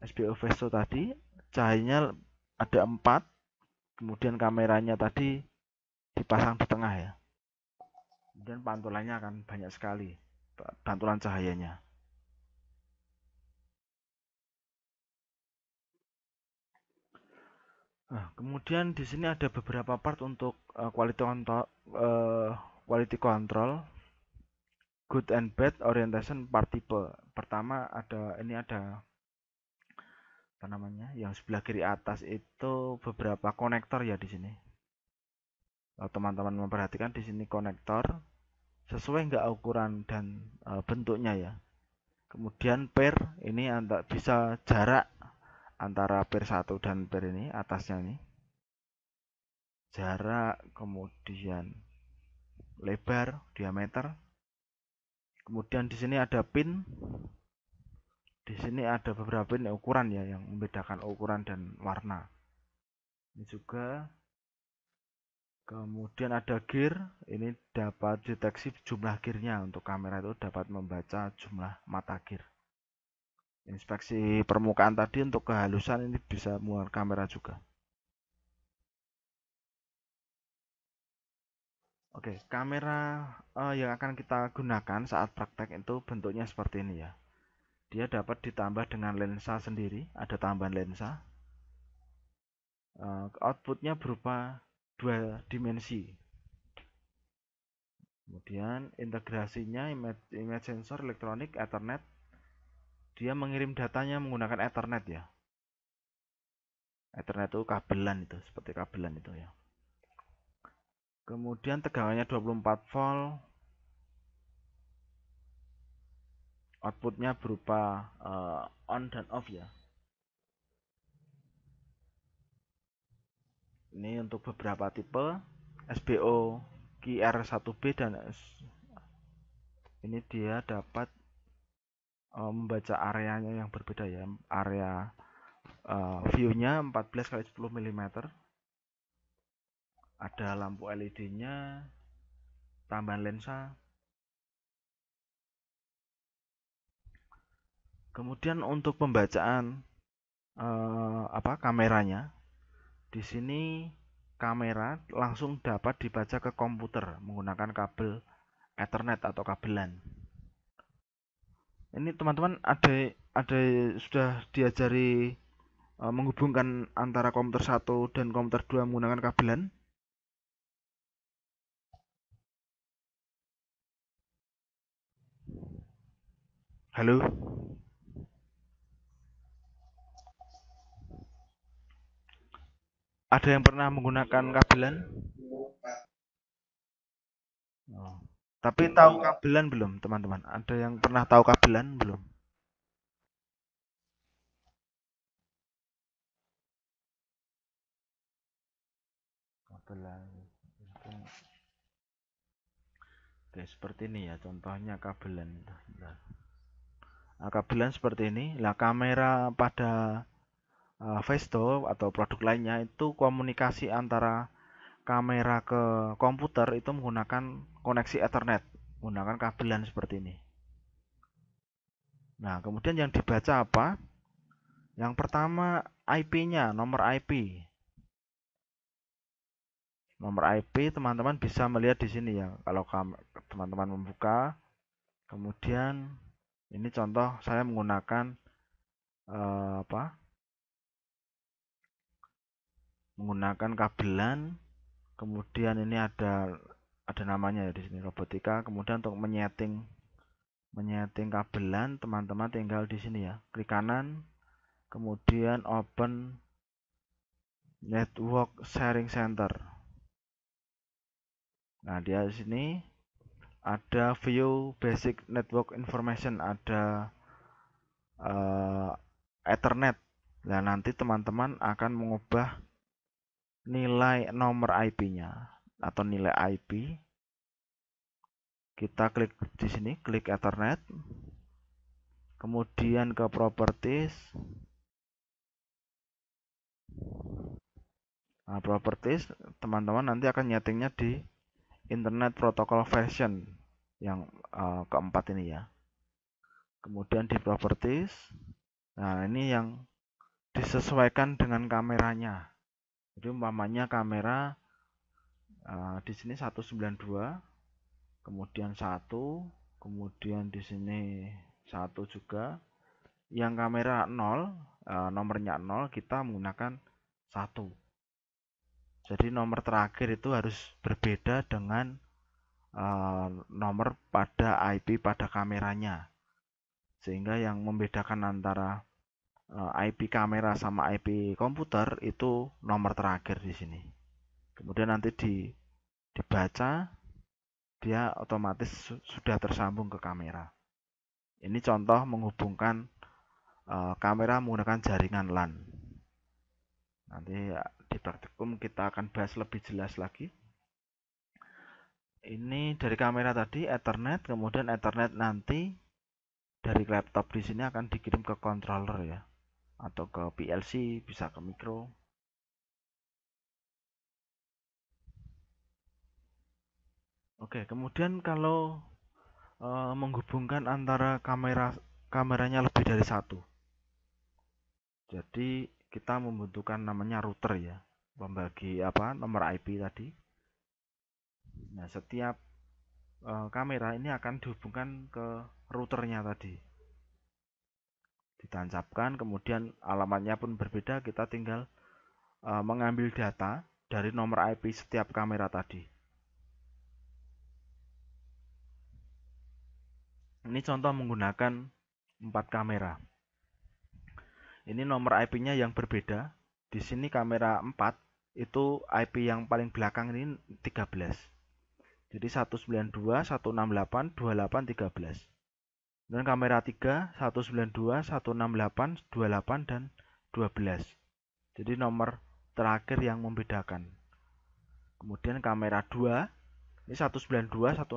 S2: SBO Vesto tadi cahayanya ada empat kemudian kameranya tadi dipasang di tengah ya dan pantulannya akan banyak sekali pantulan cahayanya. Nah, kemudian di sini ada beberapa part untuk uh, quality control, uh, quality control, good and bad orientation part tipe. Pertama ada ini ada apa namanya yang sebelah kiri atas itu beberapa konektor ya di sini. Kalau Teman-teman memperhatikan di sini konektor sesuai enggak ukuran dan e, bentuknya ya kemudian per ini anda bisa jarak antara per 1 dan per ini atasnya ini jarak kemudian lebar diameter kemudian di sini ada pin di sini ada beberapa pin ya, ukuran ya yang membedakan ukuran dan warna ini juga Kemudian ada gear, ini dapat deteksi jumlah gearnya untuk kamera itu dapat membaca jumlah mata gear. Inspeksi permukaan tadi untuk kehalusan ini bisa muar kamera juga. Oke, kamera uh, yang akan kita gunakan saat praktek itu bentuknya seperti ini ya. Dia dapat ditambah dengan lensa sendiri, ada tambahan lensa. Eh, outputnya berupa dua dimensi. Kemudian integrasinya image, image sensor elektronik Ethernet. Dia mengirim datanya menggunakan Ethernet ya. Ethernet itu kabelan itu, seperti kabelan itu ya. Kemudian tegangannya 24 volt. Outputnya berupa uh, on dan off ya. ini untuk beberapa tipe SBO QR1B dan S ini dia dapat uh, membaca areanya yang berbeda ya area uh, view-nya 14 kali 10 mm ada lampu LED-nya tambahan lensa kemudian untuk pembacaan uh, apa kameranya di sini kamera langsung dapat dibaca ke komputer menggunakan kabel Ethernet atau kabelan. Ini teman-teman ada ada sudah diajari e, menghubungkan antara komputer 1 dan komputer 2 menggunakan kabelan. Halo. Ada yang pernah menggunakan kabelan?
S3: Oh.
S1: Tapi tahu kabelan
S2: belum, teman-teman? Ada yang pernah tahu
S3: kabelan belum? Kabelan.
S2: Oke, ya, seperti ini ya contohnya kabelan. Nah, kabelan seperti ini. Lah kamera pada uh, eh, Vesto atau produk lainnya itu komunikasi antara kamera ke komputer itu menggunakan koneksi Ethernet, menggunakan kabelan seperti ini. Nah, kemudian yang dibaca apa? Yang pertama IP-nya, nomor IP. Nomor IP teman-teman bisa melihat di sini ya. Kalau teman-teman membuka, kemudian ini contoh saya menggunakan eh, apa? menggunakan kabelan kemudian ini ada ada namanya ya di sini robotika kemudian untuk menyeting menyeting kabelan teman-teman tinggal di sini ya klik kanan kemudian open network sharing center nah dia di sini ada view basic network information ada uh, ethernet nah nanti teman-teman akan mengubah nilai nomor IP-nya atau nilai IP. Kita klik di sini, klik Ethernet. Kemudian ke Properties. Nah, Properties, teman-teman nanti akan nyetingnya di Internet Protocol Version yang uh, keempat ini ya. Kemudian di Properties. Nah, ini yang disesuaikan dengan kameranya. Jadi umpamanya kamera uh, di sini 192, kemudian 1, kemudian di sini 1 juga. Yang kamera 0, uh, eh, nomornya 0 kita menggunakan 1. Jadi nomor terakhir itu harus berbeda dengan uh, nomor pada IP pada kameranya. Sehingga yang membedakan antara Eh, IP kamera sama IP komputer itu nomor terakhir di sini. Kemudian nanti di dibaca dia otomatis sudah tersambung ke kamera. Ini contoh menghubungkan uh, kamera menggunakan jaringan LAN. Nanti di praktikum kita akan bahas lebih jelas lagi. Ini dari kamera tadi Ethernet, kemudian Ethernet nanti dari laptop di sini akan dikirim ke controller ya atau ke PLC, bisa ke mikro. Oke, kemudian kalau e, menghubungkan antara kamera kameranya lebih dari satu, jadi kita membutuhkan namanya router ya, pembagi apa nomor IP tadi. Nah, setiap e, kamera ini akan dihubungkan ke routernya tadi ditancapkan kemudian alamatnya pun berbeda kita tinggal e, mengambil data dari nomor IP setiap kamera tadi ini contoh menggunakan empat kamera ini nomor IP-nya yang berbeda di sini kamera 4 itu IP yang paling belakang ini 13 jadi 192 168 28 13 Kemudian kamera 3, 192, 168, 28, dan 12. Jadi nomor terakhir yang membedakan. Kemudian kamera 2, ini 192, 168,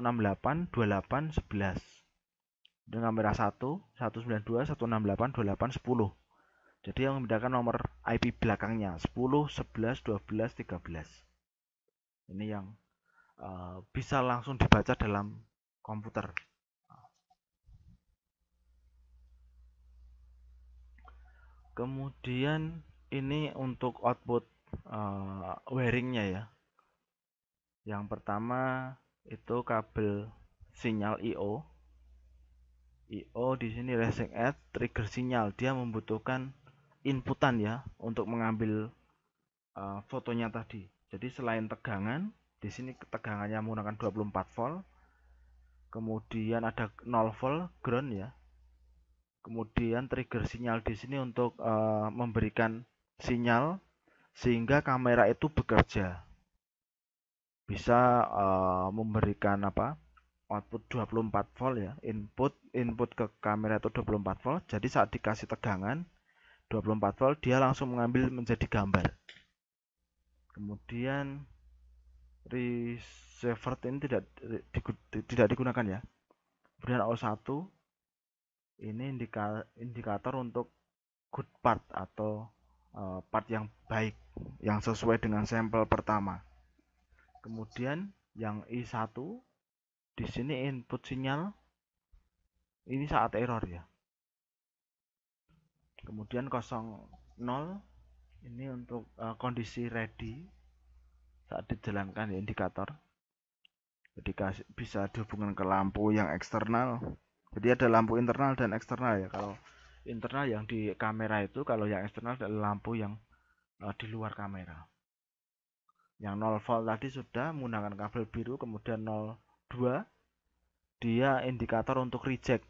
S2: 28, 11. Dan kamera 1, 192, 168, 28, 10. Jadi yang membedakan nomor IP belakangnya 10, 11, 12, 13. Ini yang uh, bisa langsung dibaca dalam komputer. kemudian ini untuk output uh, eh, wiringnya ya yang pertama itu kabel sinyal IO IO di sini racing edge trigger sinyal dia membutuhkan inputan ya untuk mengambil uh, fotonya tadi jadi selain tegangan di sini tegangannya menggunakan 24 volt kemudian ada 0 volt ground ya Kemudian trigger sinyal di sini untuk e, memberikan sinyal sehingga kamera itu bekerja. Bisa e, memberikan apa? output 24 volt ya. Input input ke kamera itu 24 volt. Jadi saat dikasih tegangan 24 volt dia langsung mengambil menjadi gambar. Kemudian receiver ini tidak tidak digunakan ya. Kemudian O1 ini indika, indikator untuk good part atau uh, part yang baik yang sesuai dengan sampel pertama. Kemudian yang I1 di sini input sinyal ini saat error ya. Kemudian 00 ini untuk uh, kondisi ready saat dijalankan ya indikator. Jadi bisa dihubungkan ke lampu yang eksternal jadi ada lampu internal dan eksternal ya kalau internal yang di kamera itu kalau yang eksternal adalah lampu yang uh, di luar kamera yang 0 volt tadi sudah menggunakan kabel biru kemudian 02 dia indikator untuk reject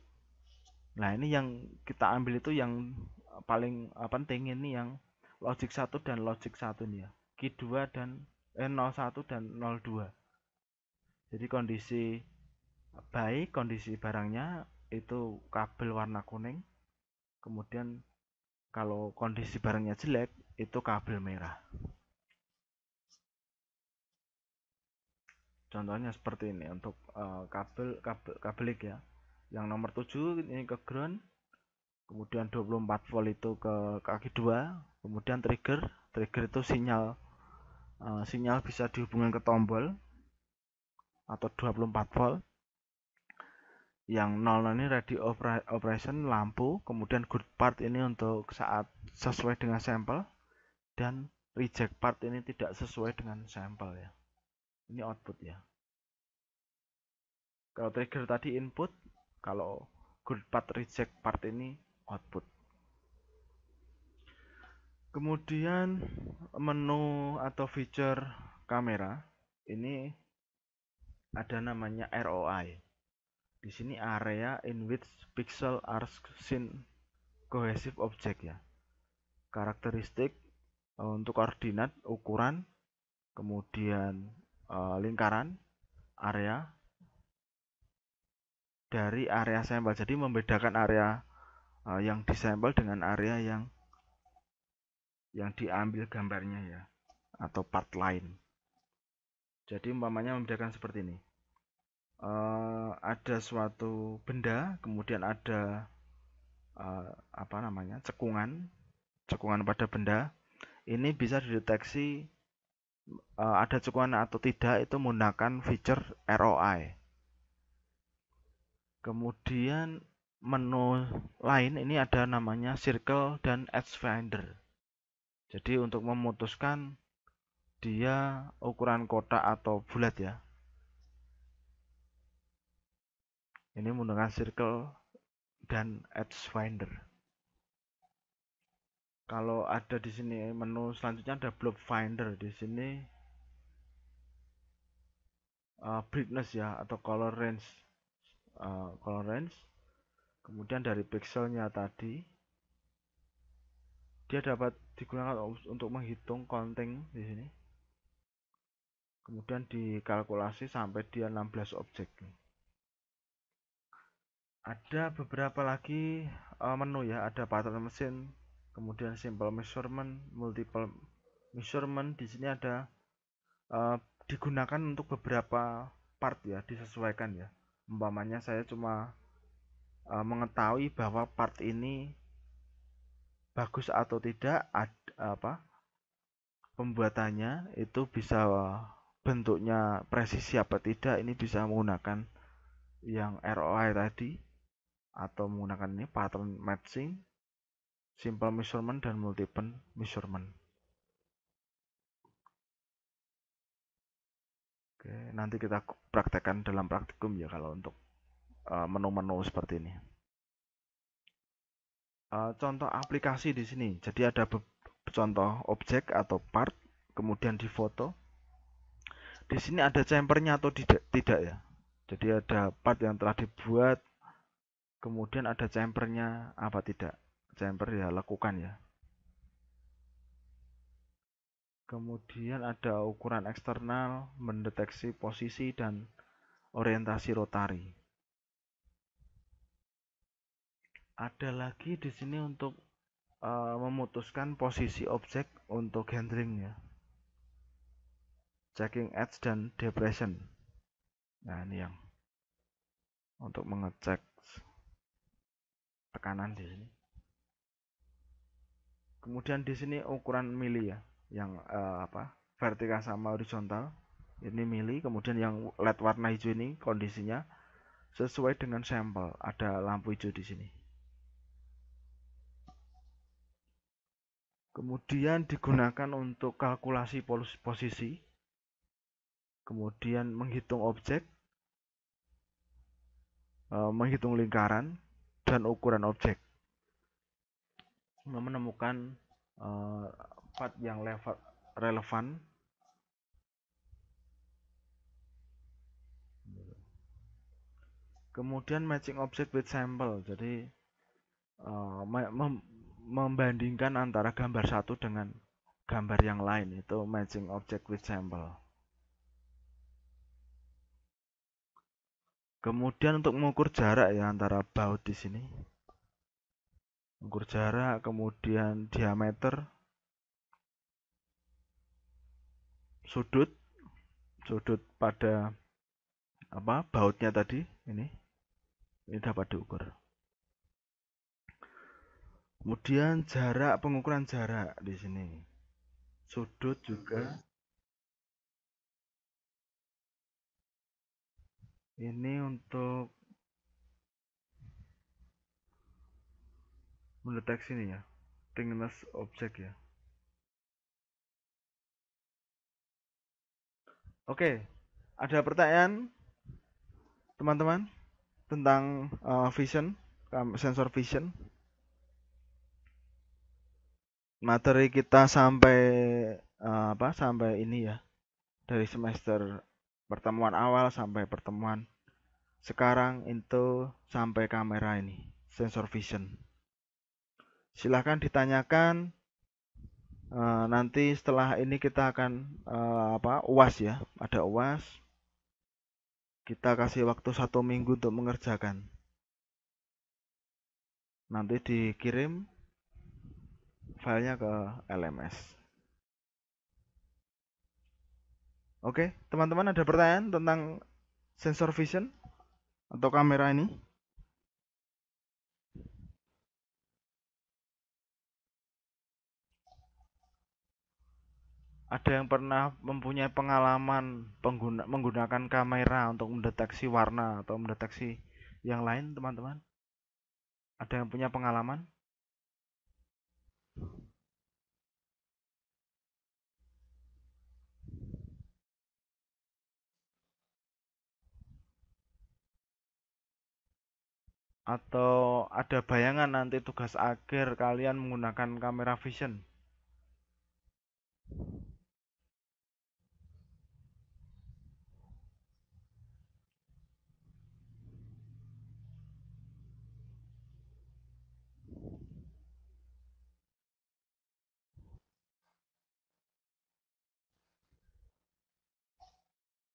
S2: nah ini yang kita ambil itu yang paling uh, penting ini yang logic 1 dan logic 1 nih ya Q2 dan eh, 01 dan 02 jadi kondisi baik kondisi barangnya itu kabel warna kuning kemudian kalau kondisi barangnya jelek itu kabel merah contohnya seperti ini untuk uh, kabel kabel kabelik ya yang nomor 7 ini ke ground kemudian 24 volt itu ke kaki 2 kemudian trigger trigger itu sinyal uh, sinyal bisa dihubungkan ke tombol atau 24 volt yang 00 ini ready operation lampu kemudian good part ini untuk saat sesuai dengan sampel dan reject part ini tidak sesuai dengan sampel ya ini output ya kalau trigger tadi input kalau good part reject part ini output kemudian menu atau feature kamera ini ada namanya ROI di sini area in which pixel are seen cohesive object ya karakteristik e, untuk koordinat ukuran kemudian uh, lingkaran area dari area sampel jadi membedakan area uh, yang disampel dengan area yang yang diambil gambarnya ya atau part lain jadi umpamanya membedakan seperti ini uh, ada suatu benda, kemudian ada uh, apa namanya cekungan, cekungan pada benda, ini bisa dideteksi uh, ada cekungan atau tidak itu menggunakan feature ROI. Kemudian menu lain ini ada namanya circle dan edge finder. Jadi untuk memutuskan dia ukuran kotak atau bulat ya ini menggunakan circle dan edge finder kalau ada di sini menu selanjutnya ada blob finder di sini uh, brightness ya atau color range uh, color range kemudian dari pixelnya tadi dia dapat digunakan untuk menghitung counting di sini kemudian dikalkulasi sampai dia 16 objek ada beberapa lagi uh, menu ya ada pattern mesin kemudian simple measurement multiple measurement di sini ada uh, digunakan untuk beberapa part ya disesuaikan ya umpamanya saya cuma uh, mengetahui bahwa part ini bagus atau tidak ad, apa pembuatannya itu bisa bentuknya presisi apa tidak ini bisa menggunakan yang ROI tadi atau menggunakan ini pattern matching, simple measurement dan multiple measurement.
S3: Oke,
S1: nanti kita
S2: praktekkan dalam praktikum ya kalau untuk eh, menu-menu uh, seperti ini. Uh, contoh aplikasi di sini. Jadi ada contoh objek atau part, kemudian di foto Di sini ada chambernya atau tidak, tidak ya. Jadi ada part yang telah dibuat, kemudian ada chambernya apa tidak chamber ya lakukan ya kemudian ada ukuran eksternal mendeteksi posisi dan orientasi rotari ada lagi di sini untuk uh, memutuskan posisi objek untuk handlingnya checking edge dan depression nah ini yang untuk mengecek tekanan di sini. Kemudian di sini ukuran mili ya, yang eh, apa? vertikal sama horizontal. Ini mili, kemudian yang LED warna hijau ini kondisinya sesuai dengan sampel. Ada lampu hijau di sini. Kemudian digunakan untuk kalkulasi posisi. Kemudian menghitung objek, eh, menghitung lingkaran, dan ukuran objek menemukan uh, part yang level relevan kemudian matching object with sample jadi eh, membandingkan antara gambar satu dengan gambar yang lain itu matching object with sample Kemudian untuk mengukur jarak ya antara baut di sini. Mengukur jarak, kemudian diameter, sudut, sudut pada apa bautnya tadi ini ini dapat diukur. Kemudian jarak pengukuran jarak di sini.
S1: Sudut juga
S2: ini untuk mendeteksi nih ya thickness objek ya
S1: oke ada pertanyaan
S2: teman-teman tentang uh, vision sensor vision materi kita sampai uh, apa sampai ini ya dari semester pertemuan awal sampai pertemuan sekarang itu sampai kamera ini, sensor vision. Silahkan ditanyakan e, nanti setelah ini kita akan e, apa uas ya, ada uas. Kita kasih waktu satu minggu untuk mengerjakan. Nanti dikirim filenya ke LMS. Oke, teman-teman ada pertanyaan tentang
S1: sensor vision? atau kamera ini
S2: ada yang pernah mempunyai pengalaman pengguna, menggunakan kamera untuk mendeteksi warna atau mendeteksi yang lain teman-teman ada yang punya pengalaman atau ada bayangan nanti tugas akhir kalian menggunakan kamera vision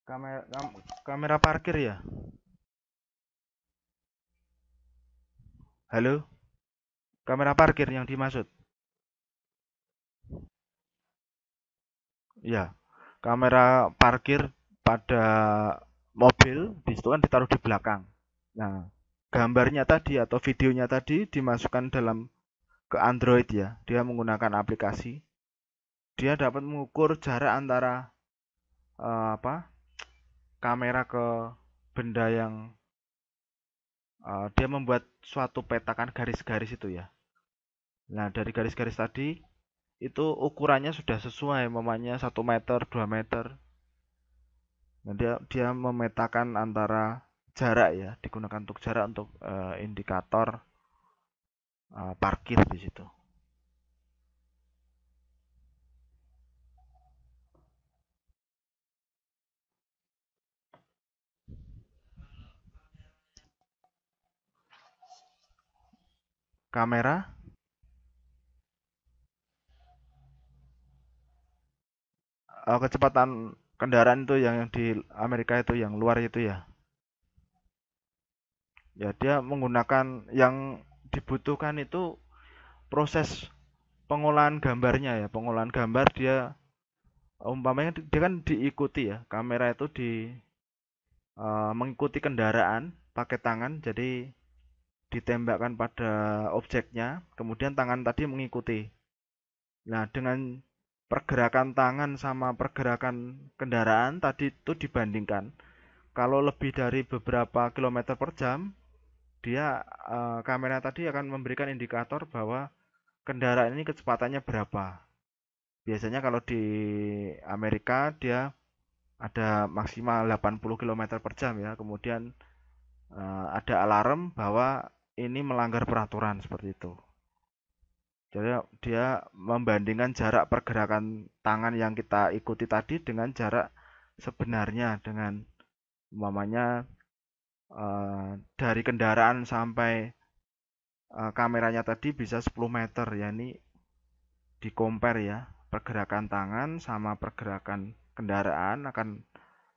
S1: kamera kam, kamera parkir ya Halo? Kamera parkir yang dimaksud?
S2: Ya, kamera parkir pada mobil di kan ditaruh di belakang. Nah, gambarnya tadi atau videonya tadi dimasukkan dalam ke Android ya. Dia menggunakan aplikasi. Dia dapat mengukur jarak antara uh, apa? kamera ke benda yang uh, dia membuat suatu petakan garis-garis itu ya. Nah dari garis-garis tadi itu ukurannya sudah sesuai memangnya 1 meter 2 meter nah, dia dia memetakan antara jarak ya digunakan untuk jarak untuk uh, indikator
S3: uh, parkir di situ
S2: kamera eh, kecepatan kendaraan itu yang di Amerika itu yang luar itu ya ya dia menggunakan yang dibutuhkan itu proses pengolahan gambarnya ya pengolahan gambar dia umpamanya dia kan diikuti ya kamera itu di uh, mengikuti kendaraan pakai tangan jadi ditembakkan pada objeknya, kemudian tangan tadi mengikuti. Nah, dengan pergerakan tangan sama pergerakan kendaraan tadi itu dibandingkan. Kalau lebih dari beberapa kilometer per jam, dia e, kamera tadi akan memberikan indikator bahwa kendaraan ini kecepatannya berapa. Biasanya kalau di Amerika dia ada maksimal 80 km per jam ya, kemudian eh, ada alarm bahwa ini melanggar peraturan seperti itu. Jadi dia membandingkan jarak pergerakan tangan yang kita ikuti tadi dengan jarak sebenarnya dengan mamanya uh, eh, dari kendaraan sampai uh, kameranya tadi bisa 10 meter ya ini di compare ya pergerakan tangan sama pergerakan kendaraan akan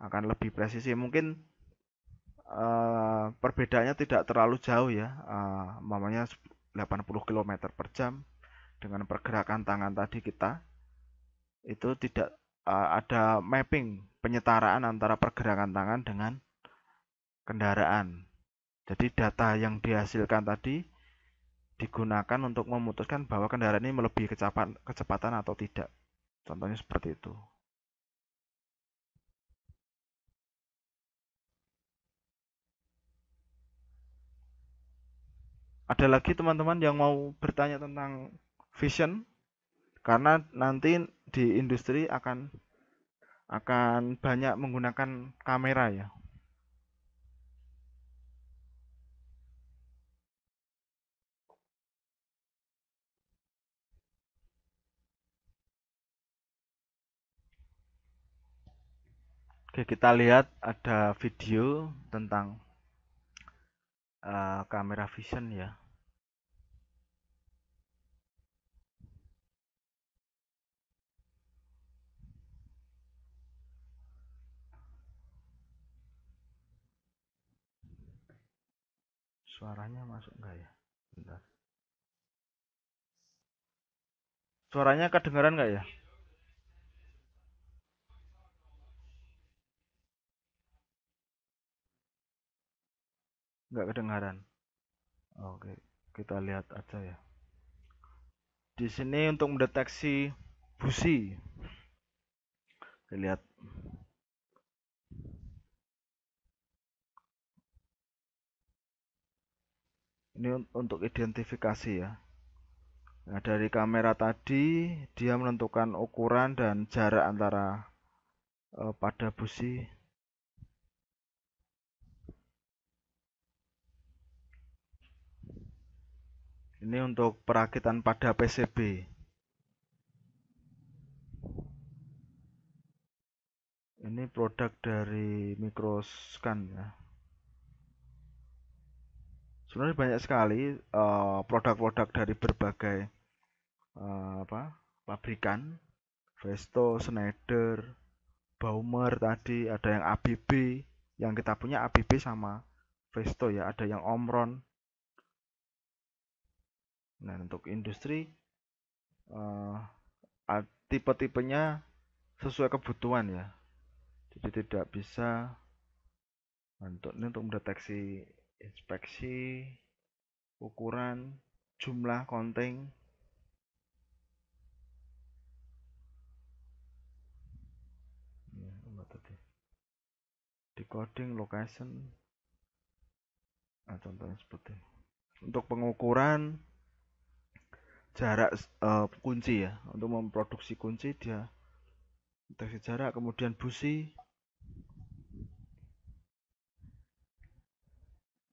S2: akan lebih presisi mungkin Eh, perbedaannya tidak terlalu jauh ya uh, mamanya 80 km per jam dengan pergerakan tangan tadi kita itu tidak eh, ada mapping penyetaraan antara pergerakan tangan dengan kendaraan jadi data yang dihasilkan tadi digunakan untuk memutuskan bahwa kendaraan ini melebihi kecepatan atau tidak
S3: contohnya seperti itu ada lagi
S2: teman-teman yang mau bertanya tentang vision karena nanti di industri akan akan banyak menggunakan kamera ya Oke, kita lihat ada video tentang uh, kamera vision ya suaranya masuk enggak ya bentar
S1: suaranya kedengaran enggak ya
S2: nggak kedengaran oke kita lihat aja ya di sini untuk mendeteksi busi kita lihat ini untuk identifikasi ya nah, dari kamera tadi dia menentukan ukuran dan jarak antara uh, pada busi ini untuk perakitan pada PCB ini produk dari Microscan ya sebenarnya banyak sekali eh, produk-produk uh, dari berbagai uh, apa pabrikan Vesto, Schneider, Baumer tadi ada yang ABB yang kita punya ABB sama Vesto ya ada yang Omron Nah, untuk industri uh, tipe-tipenya sesuai kebutuhan ya. Jadi tidak bisa untuk ini untuk mendeteksi inspeksi, ukuran, jumlah konting. Ya, Decoding location, nah, contohnya seperti ini. untuk pengukuran jarak uh, kunci ya untuk memproduksi kunci dia deteksi jarak kemudian busi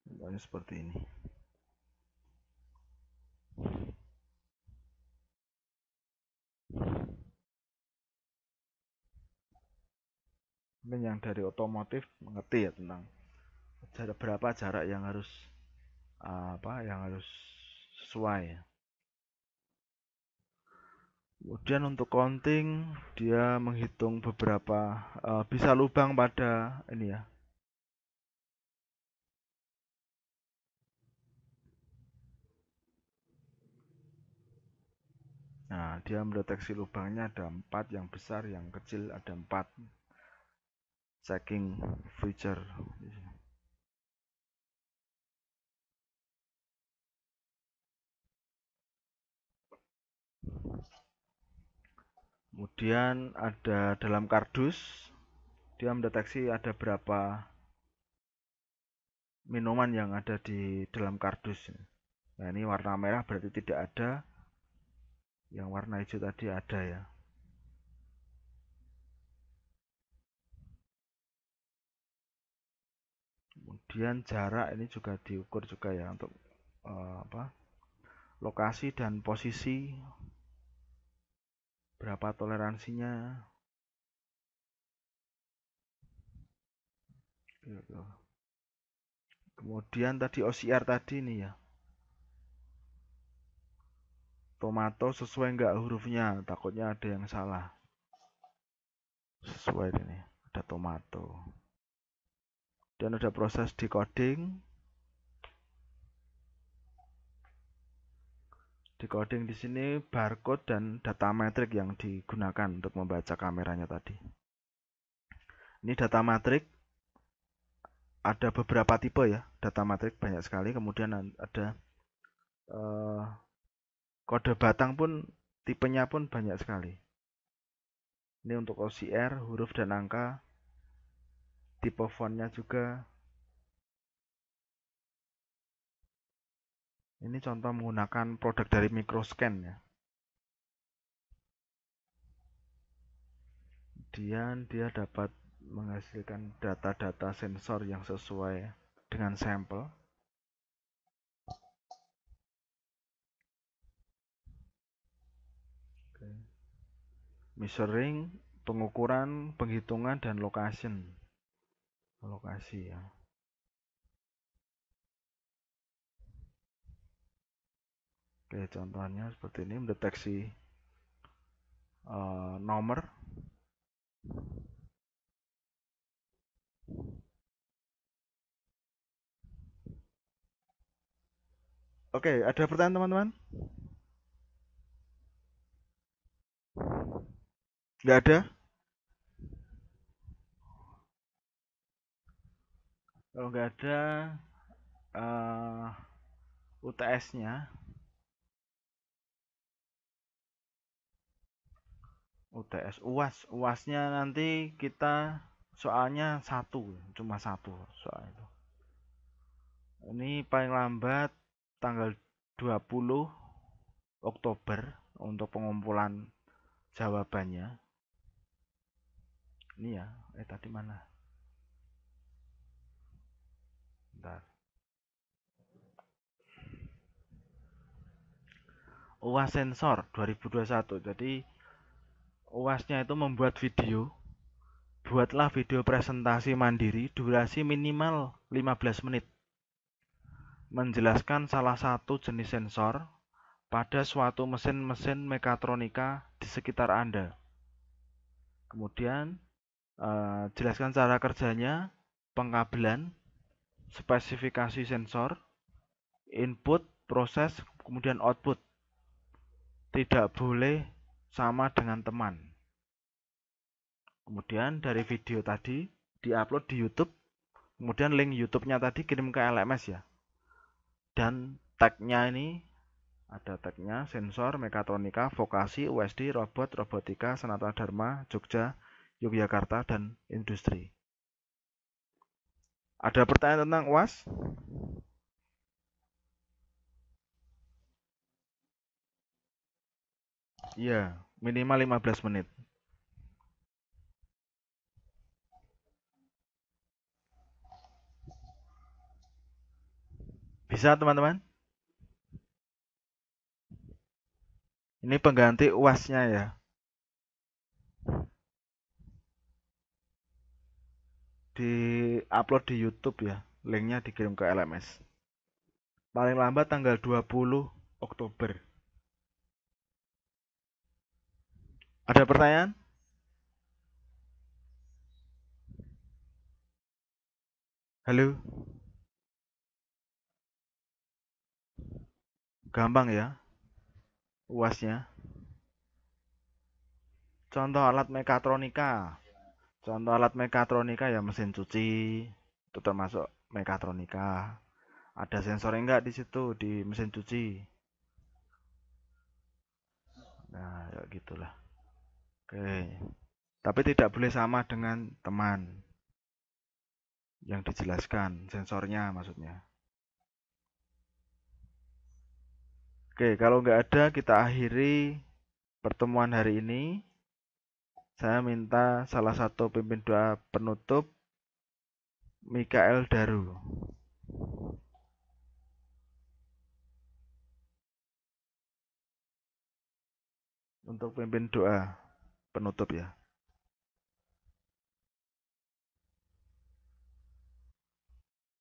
S2: contohnya seperti ini mungkin yang dari otomotif mengerti ya tentang jarak berapa jarak yang harus eh, apa yang harus sesuai ya. Kemudian untuk counting dia menghitung beberapa uh, bisa lubang pada ini ya. Nah, dia mendeteksi lubangnya ada empat yang besar, yang kecil ada empat. Checking feature. kemudian ada dalam kardus dia mendeteksi ada berapa minuman yang ada di dalam kardus nah ini warna merah berarti tidak ada yang warna hijau tadi ada ya kemudian jarak ini juga diukur juga ya untuk uh, apa lokasi dan posisi berapa
S1: toleransinya iya,
S2: iya. kemudian tadi OCR tadi nih ya tomato sesuai enggak hurufnya takutnya ada yang salah sesuai ini ada tomato dan ada proses decoding decoding di sini barcode dan data metric yang digunakan untuk membaca kameranya tadi. Ini data matrik ada beberapa tipe ya, data matrik banyak sekali. Kemudian ada uh, kode batang pun tipenya pun banyak sekali. Ini untuk OCR, huruf dan angka, tipe fontnya juga, Ini contoh menggunakan produk dari microscan ya. Kemudian dia dapat menghasilkan data-data sensor yang sesuai dengan sampel. Measuring, pengukuran, penghitungan, dan location. Lokasi
S3: ya.
S1: Oke, ya, contohnya seperti ini mendeteksi uh, nomor Oke, ada pertanyaan teman-teman? Tidak ada?
S2: Kalau nggak ada uh, eh, UTS-nya, UTS UAS UASnya nanti kita soalnya satu cuma satu soal itu ini paling lambat tanggal 20 Oktober untuk pengumpulan jawabannya ini ya eh tadi mana bentar UAS sensor 2021 jadi UASnya itu membuat video buatlah video presentasi mandiri durasi minimal 15 menit menjelaskan salah satu jenis sensor pada suatu mesin-mesin mekatronika di sekitar Anda. Kemudian eh, jelaskan cara kerjanya, pengkabelan, spesifikasi sensor, input, proses, kemudian output. Tidak boleh sama dengan teman. Kemudian dari video tadi diupload di YouTube, kemudian link YouTube-nya tadi kirim ke LMS ya. Dan tag-nya ini ada tag-nya sensor, mekatronika, vokasi, USD, robot, robotika, senata dharma, Jogja, Yogyakarta, dan industri. Ada pertanyaan tentang UAS? Iya. Yeah. Minimal 15 menit.
S1: Bisa teman-teman? Ini pengganti uasnya ya.
S2: Di upload di YouTube ya. Linknya dikirim ke LMS. Paling lambat tanggal 20 Oktober. Ada pertanyaan? Halo? Gampang ya? Uasnya? Contoh alat mekatronika. Contoh alat mekatronika ya mesin cuci. Itu termasuk mekatronika. Ada sensor enggak di situ di mesin cuci? Nah, ya gitulah. Oke. Tapi tidak boleh sama dengan teman yang dijelaskan sensornya maksudnya. Oke, kalau nggak ada kita akhiri pertemuan hari ini. Saya minta salah satu pimpin doa penutup Mikael Daru.
S1: Untuk pimpin doa penutup
S3: ya